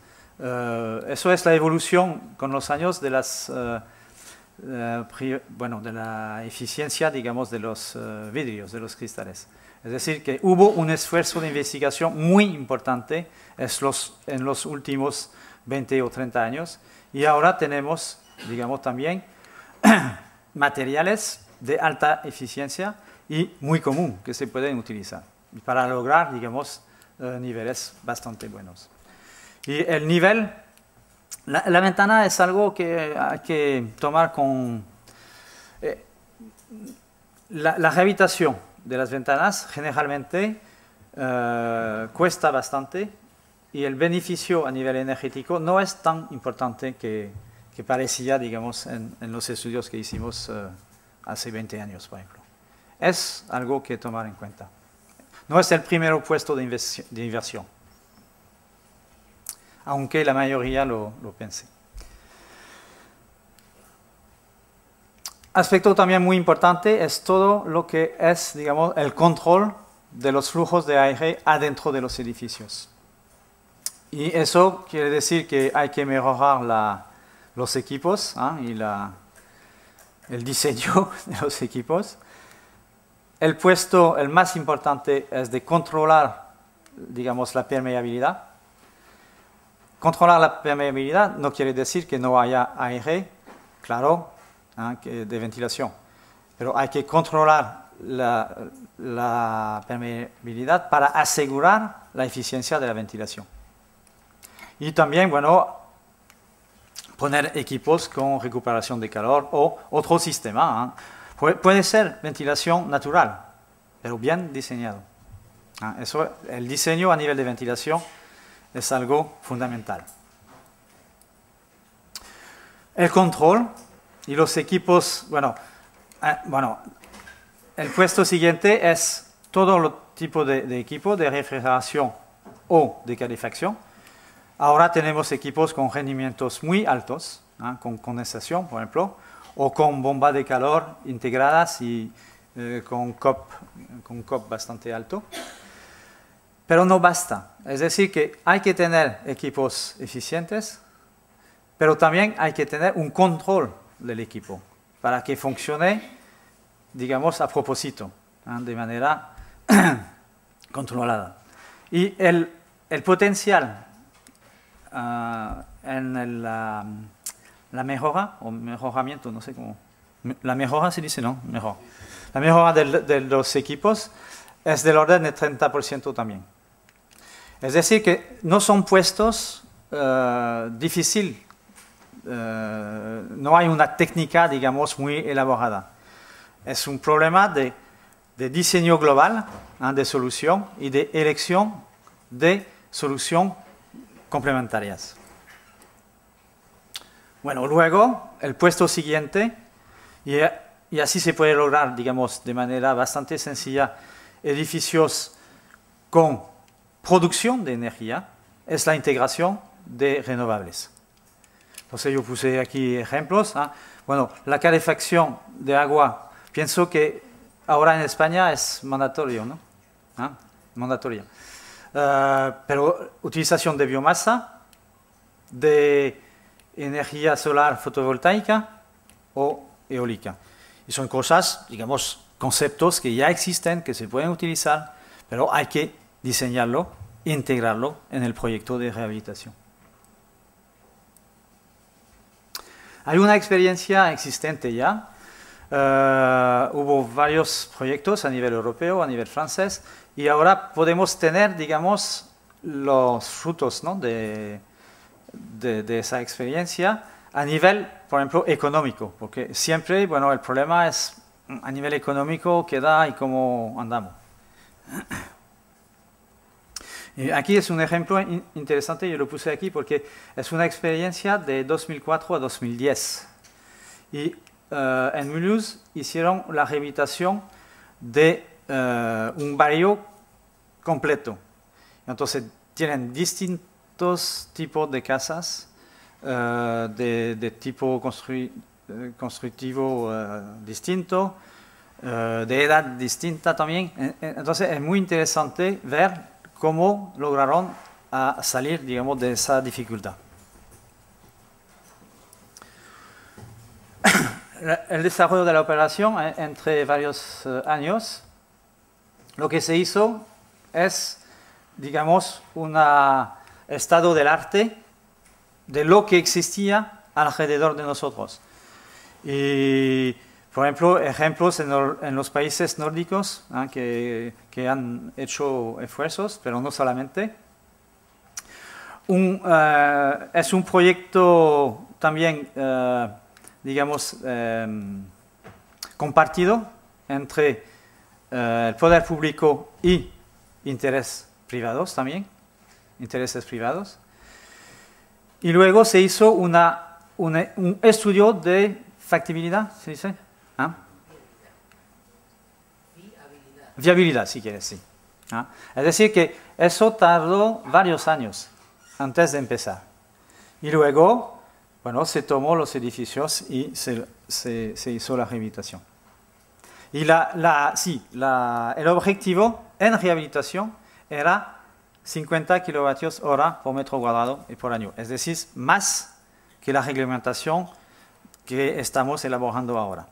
eh, eso es la evolución con los años de las eh, eh, bueno de la eficiencia digamos de los vidrios de los cristales es decir que hubo un esfuerzo de investigación muy importante es los, en los últimos 20 o 30 años y ahora tenemos digamos también [clears throat] materiales de alta eficiencia y muy común que se pueden utilizar para lograr digamos niveles bastante buenos y el nivel, la, ventana es algo que hay que tomar con... Eh, la, rehabilitación de las ventanas generalmente eh, cuesta bastante y el beneficio a nivel energético no es tan importante que, parecía, digamos, en, los estudios que hicimos eh, hace 20 años, por ejemplo. Es algo que tomar en cuenta. No es el primer puesto de inversión aunque la mayoría lo, lo piense. Aspecto también muy importante es todo lo que es, digamos, el control de los flujos de aire adentro de los edificios. Y eso quiere decir que hay que mejorar los equipos ¿ah? y el diseño [laughs] de los equipos. El puesto, el más importante, es de controlar, digamos, la permeabilidad. Contrôler la permeabilidad no quiere decir que no haya aire, claro, hein, de ventilation. pero hay que controlar la, la permeabilidad para asegurar la eficiencia de la ventilation. Y también, bueno, poner equipos con recuperación de calor o otro sistema. ¿ah? Pu puede ser ventilación natural, pero bien diseñado. ¿ah? Eso, el diseño a nivel de ventilación es algo fundamental. El control y los equipos, bueno, eh, bueno el puesto siguiente es todo el tipo de, de equipo de refrigeración o de calefacción. Ahora tenemos equipos con rendimientos muy altos, con condensación, por ejemplo, o con bombas de calor integradas y eh, con, COP, con COP bastante alto. Pero no basta. Es decir, que hay que tener equipos eficientes, pero también hay que tener un control del equipo para que funcione, digamos, a propósito, de manera [clears throat] controlada. Y el, potencial ah, en la mejora, o mejoramiento, no sé cómo. La mejora se dice, ¿no? Mejor. La mejora de, de los equipos es del orden de 30% también. Es decir, que no son puestos eh, difíciles, eh, no hay una técnica, digamos, muy elaborada. Es un problema de, diseño global, ¿ah? de solución y de elección de solución complementarias. Bueno, luego el puesto siguiente, y, y, así se puede lograr, digamos, de manera bastante sencilla, edificios con producción de energía es la integración de renovables. Entonces yo puse aquí ejemplos. ¿ah? Bueno, la calefacción de agua, pienso que ahora en España es mandatorio, ¿no? ¿Ah? Mandatoria. Eh, pero utilización de biomasa, de energía solar fotovoltaica o eólica. Y son cosas, digamos, conceptos que ya existen, que se pueden utilizar, pero hay que diseñarlo e integrarlo en el proyecto de rehabilitación. Hay una experiencia existente ya. Eh, hubo varios proyectos a nivel europeo, a nivel francés, y ahora podemos tener, digamos, los frutos de, esa experiencia a nivel, por ejemplo, económico, porque siempre, bueno, el problema es mm, a nivel económico qué da y cómo andamos aquí es un ejemplo interesante, yo lo puse aquí porque es una experiencia de 2004 a 2010. Y eh, en Mulhouse hicieron la rehabilitación de eh, un barrio completo. Entonces tienen distintos tipos de casas eh, de, tipo constructivo distinto, de edad distinta también. Entonces es muy interesante ver cómo lograron ah, salir, digamos, de esa dificultad. [coughs] El desarrollo de la operación eh, entre varios eh, años, lo que se hizo es, digamos, un ah, estado del arte de lo que existía alrededor de nosotros. por ejemplo, ejemplos en, los países nórdicos, ah, que que han hecho esfuerzos, pero no solamente. Eh, es un proyecto también, eh, digamos, eh, compartido entre el poder público y intereses privados también, intereses privados. Y luego se hizo una, un estudio de factibilidad, se dice, ¿Ah? viabilidad, si quiere decir. ¿Ah? Es decir, que eso tardó varios años antes de empezar. Y luego, bueno, se tomó los edificios y se, hizo la rehabilitación. Y la, sí, el objetivo en rehabilitación era 50 kilovatios hora por metro cuadrado y por año. Es decir, más que la reglamentación que estamos elaborando ahora.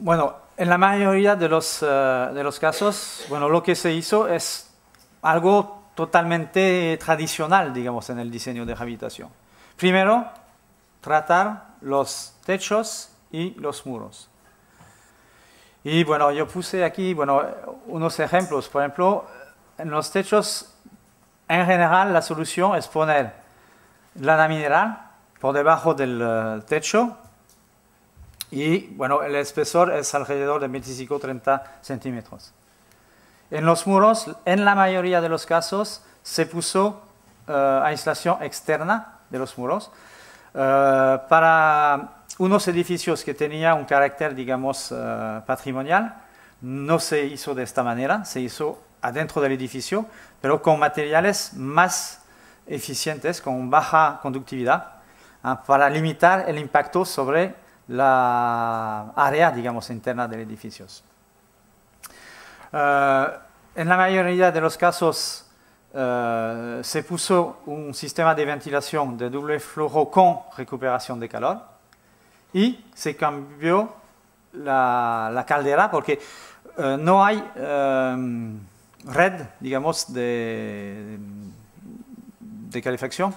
Bueno, en la mayoría eh, de los, casos, bueno, lo que se hizo es algo totalmente tradicional, digamos, en el diseño de habitación. Primero, tratar los techos y los muros. Y bueno, yo puse aquí bueno, unos ejemplos. Por ejemplo, en los techos, en general, la solución es poner lana mineral por debajo del eh, techo y bueno, el espesor es alrededor de 25-30 centímetros. En los muros, en la mayoría de los casos, se puso eh, aislación externa de los muros eh, para unos edificios que tenían un carácter, digamos, eh, patrimonial. No se hizo de esta manera, se hizo adentro del edificio, pero con materiales más eficientes, con baja conductividad, ah, para limitar el impacto sobre la área, digamos, interna del edificio. Eh, en la mayoría de los casos eh, se puso un sistema de ventilación de doble flujo con recuperación de calor y se cambió la, caldera porque eh, no hay red, digamos, de, de calefacción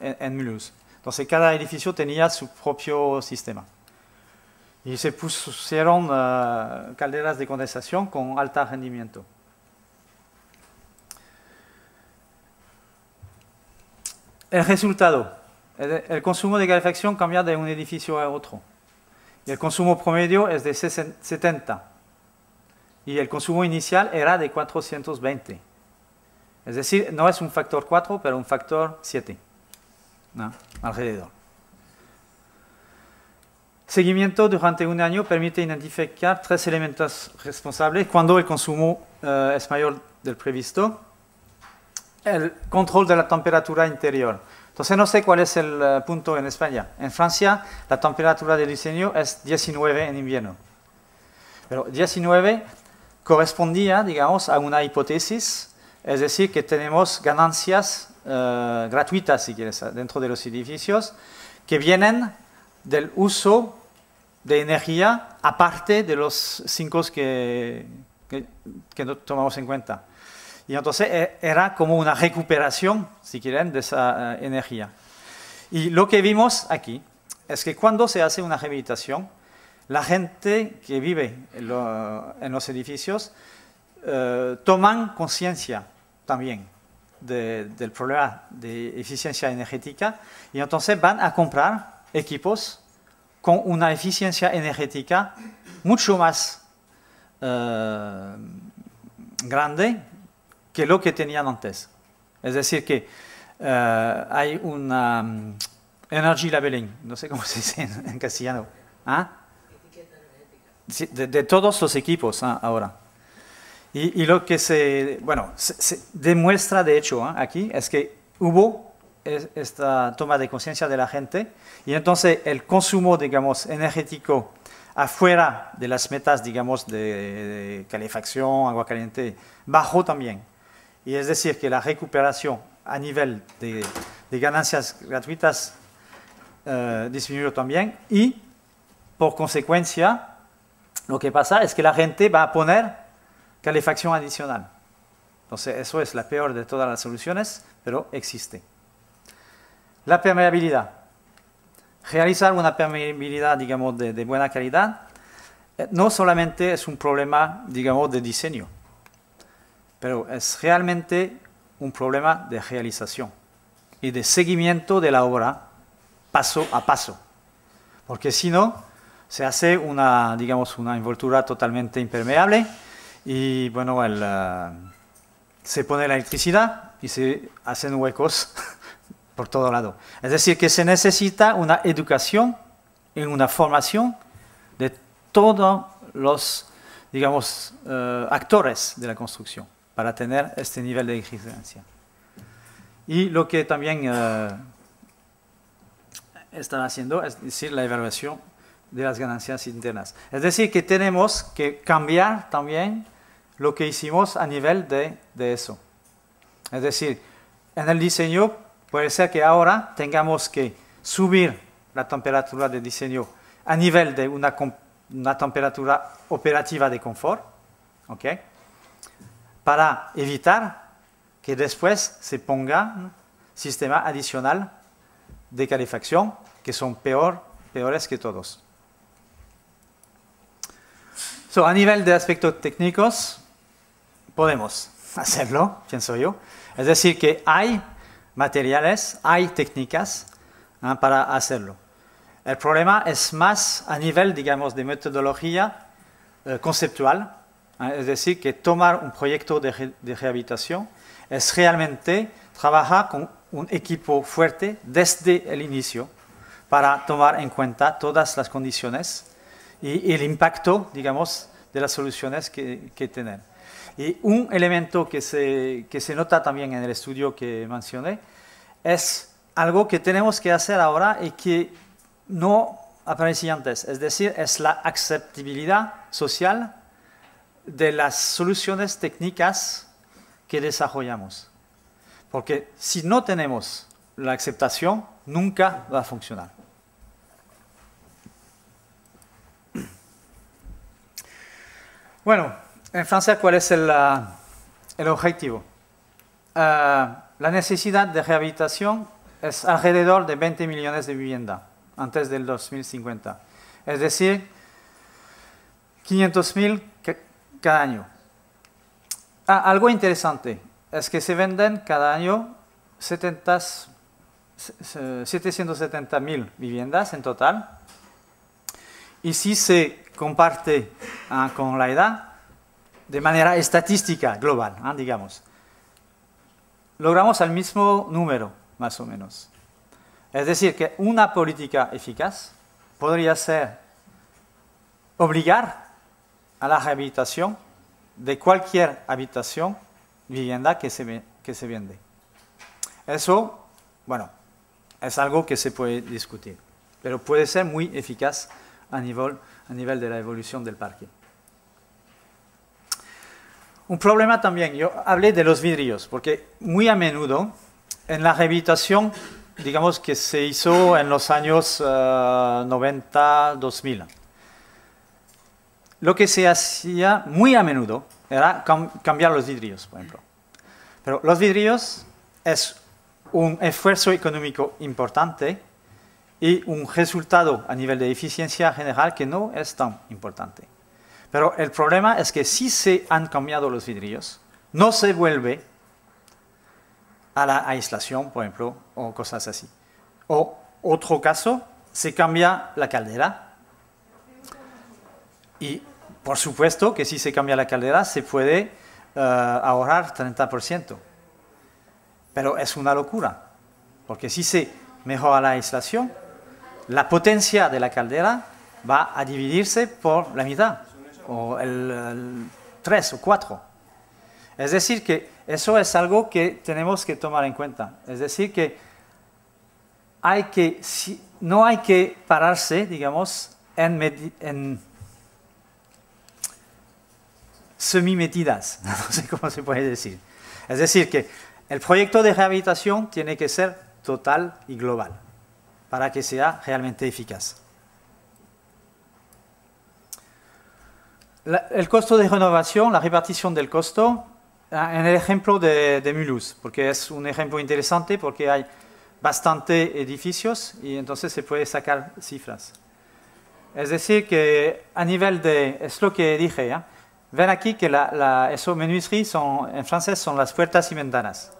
en, en Entonces cada edificio tenía su propio sistema y se pusieron eh, calderas de condensación con alto rendimiento. El resultado, el, consumo de calefacción cambia de un edificio a otro. Y el consumo promedio es de 70. Y el consumo inicial era de 420. Es decir, no es un factor 4, pero un factor 7 alrededor. Seguimiento durante un año permite identificar tres elementos responsables cuando el consumo eh, es mayor del previsto. El control de la temperatura interior. Entonces no sé cuál es el eh, punto en España. En Francia la temperatura de diseño es 19 en invierno. Pero 19 correspondía, digamos, a una hipótesis, es decir, que tenemos ganancias eh, gratuitas, si quieres, dentro de los edificios, que vienen del uso de energía aparte de los cinco que, que, tomamos en cuenta. Y entonces eh, era como una recuperación, si quieren, de esa eh, energía. Y lo que vimos aquí es que cuando se hace una rehabilitación, la gente que vive en, los edificios eh, toman conciencia también del problema de eficiencia energética y entonces van a comprar equipos con una eficiencia energética mucho más eh, grande que lo que tenían antes. Es decir, que eh, hay una mm, energy labeling, no sé cómo se dice en, castellano, ¿ah? de, todos los equipos ¿ah? ahora. Y, lo que se, bueno, se, demuestra de hecho ¿ah? aquí es que hubo esta toma de conciencia de la gente y entonces el consumo, digamos, energético afuera de las metas, digamos, de, calefacción, agua caliente, bajó también. Y es decir, que la recuperación a nivel de, ganancias gratuitas eh, disminuyó también. Y, por consecuencia, lo que pasa es que la gente va a poner calefacción adicional. Entonces, eso es la peor de todas las soluciones, pero existe. La permeabilidad realizar una permeabilidad, digamos, de, buena calidad eh, no solamente es un problema, digamos, de diseño, pero es realmente un problema de realización y de seguimiento de la obra paso a paso. Porque si no, se hace una, digamos, una envoltura totalmente impermeable y, bueno, eh, se pone la electricidad y se hacen huecos [laughs] por todo lado. Es decir, que se necesita una educación y una formación de todos los, digamos, eh, actores de la construcción para tener este nivel de exigencia. Y lo que también eh, están haciendo es decir, la evaluación de las ganancias internas. Es decir, que tenemos que cambiar también lo que hicimos a nivel de, de eso. Es decir, en el diseño Puede ser que ahora tengamos que subir la temperatura de diseño a nivel de una, temperatura operativa de confort, ¿ok? para evitar que después se ponga sistema adicional de calefacción que son peor, peores que todos. a nivel de aspectos técnicos, podemos hacerlo, pienso yo. Es decir, que hay materiales, hay técnicas ¿eh? para hacerlo. El problema es más a nivel, digamos, de metodología eh, conceptual, ¿eh? es decir, que tomar un proyecto de, rehabilitación es realmente trabajar con un equipo fuerte desde el inicio para tomar en cuenta todas las condiciones y, el impacto, digamos, de las soluciones que, que y un elemento que se, que se nota también en el estudio que mencioné es algo que tenemos que hacer ahora y que no aparecía antes, es decir, es la aceptabilidad social de las soluciones técnicas que desarrollamos. Porque si no tenemos la aceptación, nunca va a funcionar. Bueno, en Francia, ¿cuál es el, ah, objetivo? Ah, la necesidad de rehabilitación es alrededor de 20 millones de viviendas antes del 2050, es decir, 500.000 cada año. Ah, algo interesante es que se venden cada año 770.000 viviendas en total. Y si se comparte con la edad, de manera estadística global, ¿ah? digamos. Logramos el mismo número, más o menos. Es decir, que una política eficaz podría ser obligar a la rehabilitación de cualquier habitación, vivienda que se, que se vende. Eso, bueno, es algo que se puede discutir, pero puede ser muy eficaz a nivel, a nivel de la evolución del parque. Un problema también, yo hablé de los vidrios, porque muy a menudo en la rehabilitación, digamos que se hizo en los años 90, eh, 2000, lo que se hacía muy a menudo era cambiar los vidrios, por ejemplo. Pero los vidrios es un esfuerzo económico importante y un resultado a nivel de eficiencia general que no es tan importante. Pero el problema es que si se han cambiado los vidrios, no se vuelve a la aislación, por ejemplo, o cosas así. O otro caso, se cambia la caldera. Y por supuesto que si se cambia la caldera se puede eh, ahorrar 30%. Pero es una locura, porque si se mejora la aislación, la potencia de la caldera va a dividirse por la mitad o el, 3 o 4. Es decir, que eso es algo que tenemos que tomar en cuenta. Es decir, que, hay que si, no hay que pararse, digamos, en, en semi-metidas. [laughs] No sé cómo se puede decir. Es decir, que el proyecto de rehabilitación tiene que ser total y global para que sea realmente eficaz. el costo de renovación, la repartición del costo, ah, en el ejemplo de, de Mulhouse, porque es un ejemplo interesante porque hay bastante edificios y entonces se puede sacar cifras. Es decir, que a nivel de, es lo que dije, ven aquí que la, la, esos menuiseries son, en francés son las puertas y ventanas.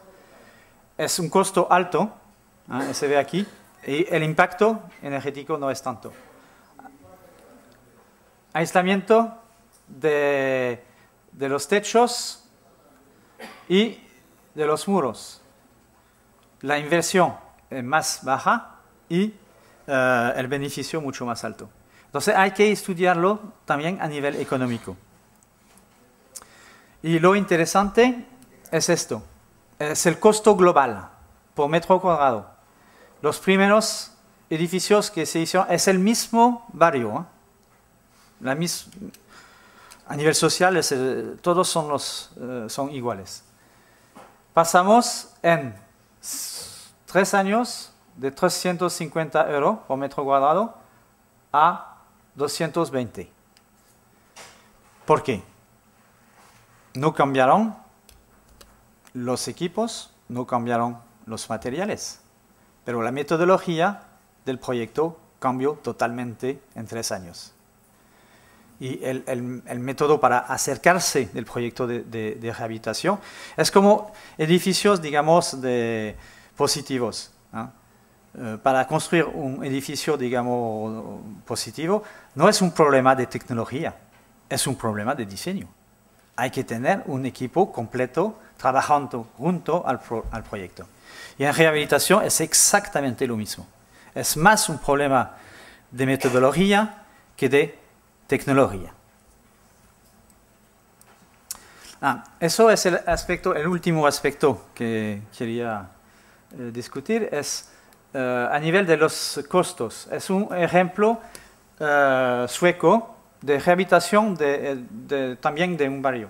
Es un costo alto, ¿ah? se ve aquí, y el impacto energético no es tanto. Aislamiento, de, los techos y de los muros. La inversión es eh, más baja y eh, el beneficio mucho más alto. Entonces hay que estudiarlo también a nivel económico. Y lo interesante es esto, es el costo global por metro cuadrado. Los primeros edificios que se hicieron es el mismo barrio, ¿eh? la, misma a nivel social eh, todos son, los, eh, son iguales. Pasamos en tres años de 350 euros por metro cuadrado a 220. ¿Por qué? No cambiaron los equipos, no cambiaron los materiales, pero la metodología del proyecto cambió totalmente en tres años y el, método para acercarse del proyecto de, rehabilitación. Es como edificios, digamos, de positivos. Eh, para construir un edificio, digamos, positivo, no es un problema de tecnología, es un problema de diseño. Hay que tener un equipo completo trabajando junto al, al proyecto. Y en rehabilitación es exactamente lo mismo. Es más un problema de metodología que de tecnología. Ah, eso es el aspecto, el último aspecto que quería eh, discutir es eh, a nivel de los costos. Es un ejemplo eh, sueco de rehabilitación de, también de un barrio.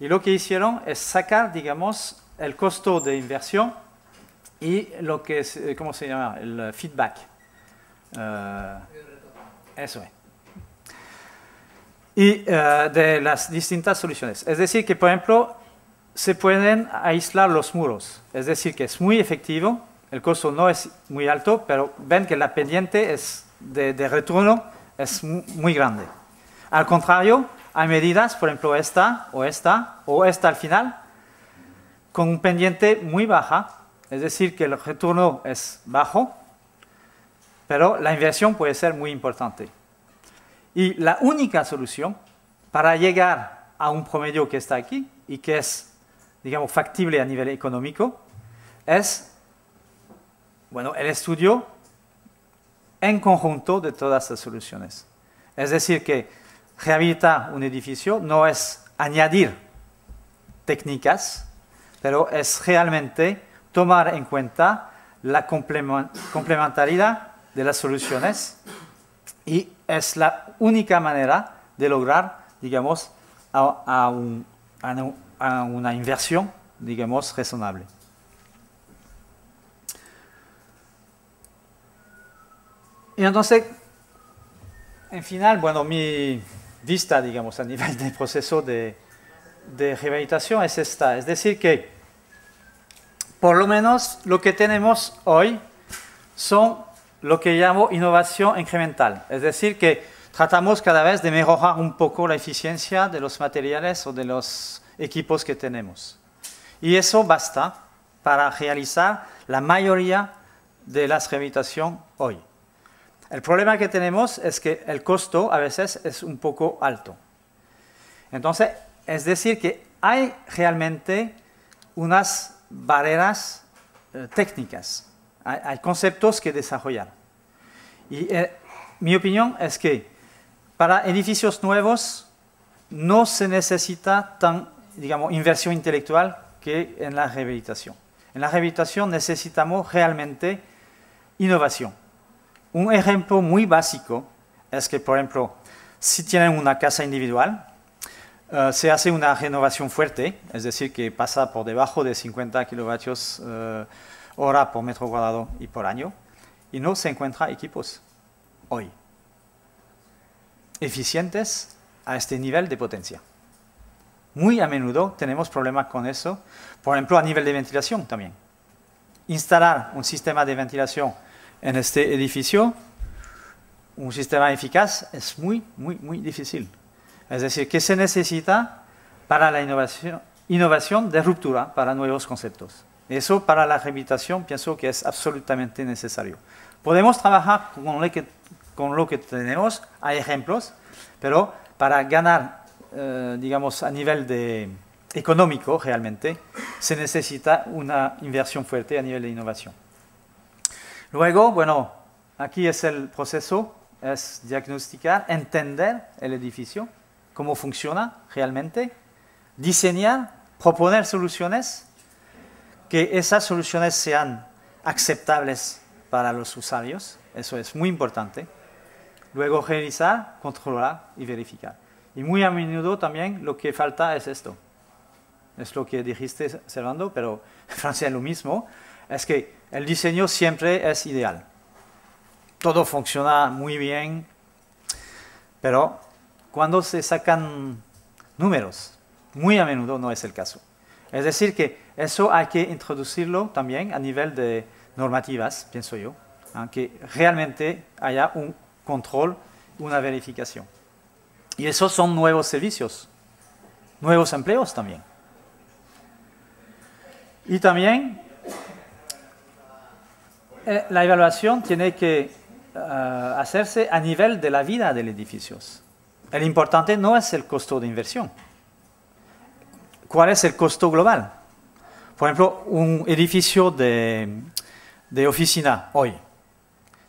Y lo que hicieron es sacar, digamos, el costo de inversión y lo que es, ¿cómo se llama? El feedback. eso es y eh, de las distintas soluciones. Es decir, que por ejemplo, se pueden aislar los muros. Es decir, que es muy efectivo, el costo no es muy alto, pero ven que la pendiente es de, de retorno es muy grande. Al contrario, hay medidas, por ejemplo, esta o esta o esta al final, con un pendiente muy baja, es decir, que el retorno es bajo, pero la inversión puede ser muy importante. Y la única solución para llegar a un promedio que está aquí y que es, digamos, factible a nivel económico, es, bueno, el estudio en conjunto de todas las soluciones. Es decir, que rehabilitar un edificio no es añadir técnicas, pero es realmente tomar en cuenta la complementariedad de las soluciones y es la única manera de lograr, digamos, a, una inversión, digamos, razonable. Y entonces, en final, bueno, mi vista, digamos, a nivel del proceso de, de rehabilitación es esta. Es decir, que por lo menos lo que tenemos hoy son lo que llamo innovación incremental, es decir, que tratamos cada vez de mejorar un poco la eficiencia de los materiales o de los equipos que tenemos. Y eso basta para realizar la mayoría de las rehabilitaciones hoy. El problema que tenemos es que el costo a veces es un poco alto. Entonces, es decir, que hay realmente unas barreras eh, técnicas, hay, hay conceptos que desarrollar. Y eh, mi opinión es que para edificios nuevos no se necesita tan, digamos, inversión intelectual que en la rehabilitación. En la rehabilitación necesitamos realmente innovación. Un ejemplo muy básico es que, por ejemplo, si tienen una casa individual, eh, se hace una renovación fuerte, es decir, que pasa por debajo de 50 kilovatios eh, hora por metro cuadrado y por año y no se encuentra equipos hoy eficientes a este nivel de potencia. Muy a menudo tenemos problemas con eso, por ejemplo a nivel de ventilación también. Instalar un sistema de ventilación en este edificio, un sistema eficaz, es muy, muy, muy difícil. Es decir, que se necesita para la innovación, innovación de ruptura, para nuevos conceptos. Eso para la rehabilitación pienso que es absolutamente necesario. Podemos trabajar con lo que, tenemos, hay ejemplos, pero para ganar, eh, digamos, a nivel de económico realmente, se necesita una inversión fuerte a nivel de innovación. Luego, bueno, aquí es el proceso, es diagnosticar, entender el edificio, cómo funciona realmente, diseñar, proponer soluciones, que esas soluciones sean aceptables para los usuarios, eso es muy importante. Luego realizar, controlar y verificar. Y muy a menudo también lo que falta es esto. Es lo que dijiste, Servando, pero [laughs] en Francia es lo mismo. Es que el diseño siempre es ideal. Todo funciona muy bien, pero cuando se sacan números, muy a menudo no es el caso. Es decir, que eso hay que introducirlo también a nivel de normativas, pienso yo, aunque ¿ah? que realmente haya un control, una verificación. Y esos son nuevos servicios, nuevos empleos también. Y también eh, la evaluación tiene que eh, hacerse a nivel de la vida del edificios. El importante no es el costo de inversión. ¿Cuál es el costo global? Por ejemplo, un edificio de de oficina hoy,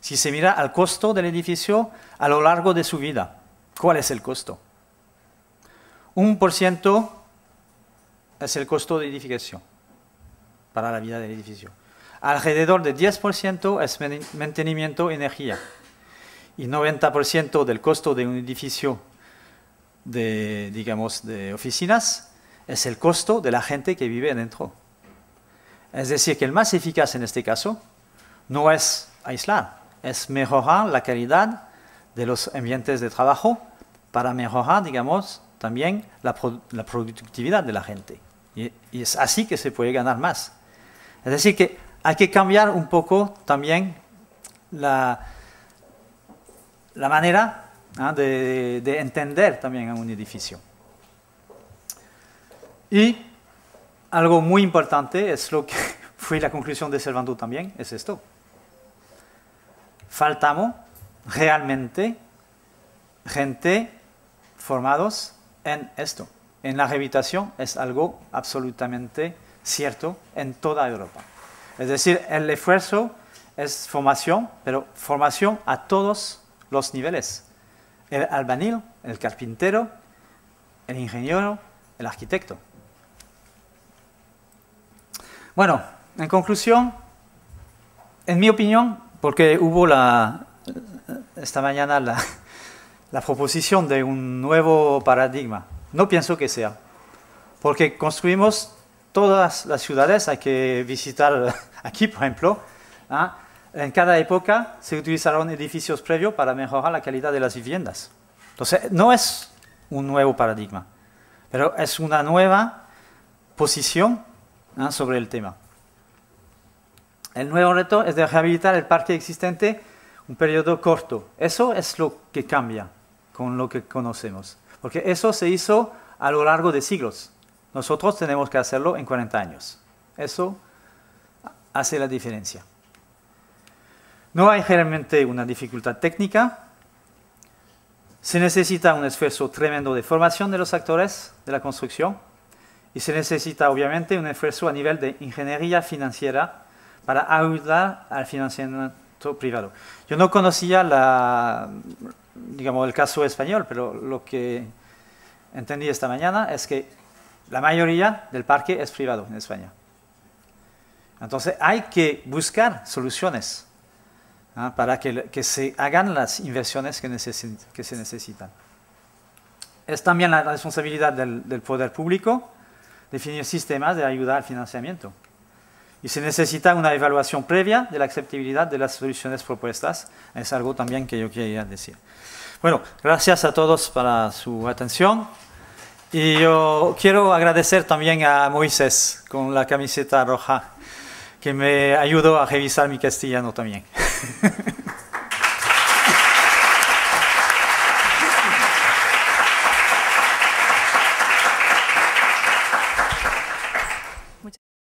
si se mira al costo del edificio a lo largo de su vida, ¿cuál es el costo? Un por ciento es el costo de edificación para la vida del edificio. Alrededor del 10% es mantenimiento, energía. Y 90% del costo de un edificio de, digamos, de oficinas es el costo de la gente que vive dentro Es decir, que el más eficaz en este caso no es aislar, es mejorar la calidad de los ambientes de trabajo para mejorar, digamos, también la, productividad de la gente. Y, es así que se puede ganar más. Es decir, que hay que cambiar un poco también la, manera ¿ah? de, entender también un edificio. Y algo muy importante es lo que [laughs] fue la conclusión de Servando también, es esto faltamos realmente gente formados en esto. En la rehabilitación es algo absolutamente cierto en toda Europa. Es decir, el esfuerzo es formación, pero formación a todos los niveles. El albanil, el carpintero, el ingeniero, el arquitecto. Bueno, en conclusión, en mi opinión, porque hubo la, esta mañana la, la proposición de un nuevo paradigma. No pienso que sea, porque construimos todas las ciudades, hay que visitar [laughs] aquí, por ejemplo. ¿ah? En cada época se utilizaron edificios previos para mejorar la calidad de las viviendas. Entonces, no es un nuevo paradigma, pero es una nueva posición ¿ah? sobre el tema. El nuevo reto es de rehabilitar el parque existente un periodo corto. Eso es lo que cambia con lo que conocemos, porque eso se hizo a lo largo de siglos. Nosotros tenemos que hacerlo en 40 años. Eso hace la diferencia. No hay realmente una dificultad técnica. Se necesita un esfuerzo tremendo de formación de los actores de la construcción y se necesita obviamente un esfuerzo a nivel de ingeniería financiera para ayudar al financiamiento privado. Yo no conocía la, digamos, el caso español, pero lo que entendí esta mañana es que la mayoría del parque es privado en España. Entonces hay que buscar soluciones ¿ah? para que, se hagan las inversiones que, se necesitan. Es también la responsabilidad del, del poder público definir sistemas de ayuda al financiamiento. Y se necesita una evaluación previa de la aceptabilidad de las soluciones propuestas. Es algo también que yo quería decir. Bueno, gracias a todos para su atención. Y yo quiero agradecer también a Moisés con la camiseta roja, que me ayudó a revisar mi castellano también. [laughs]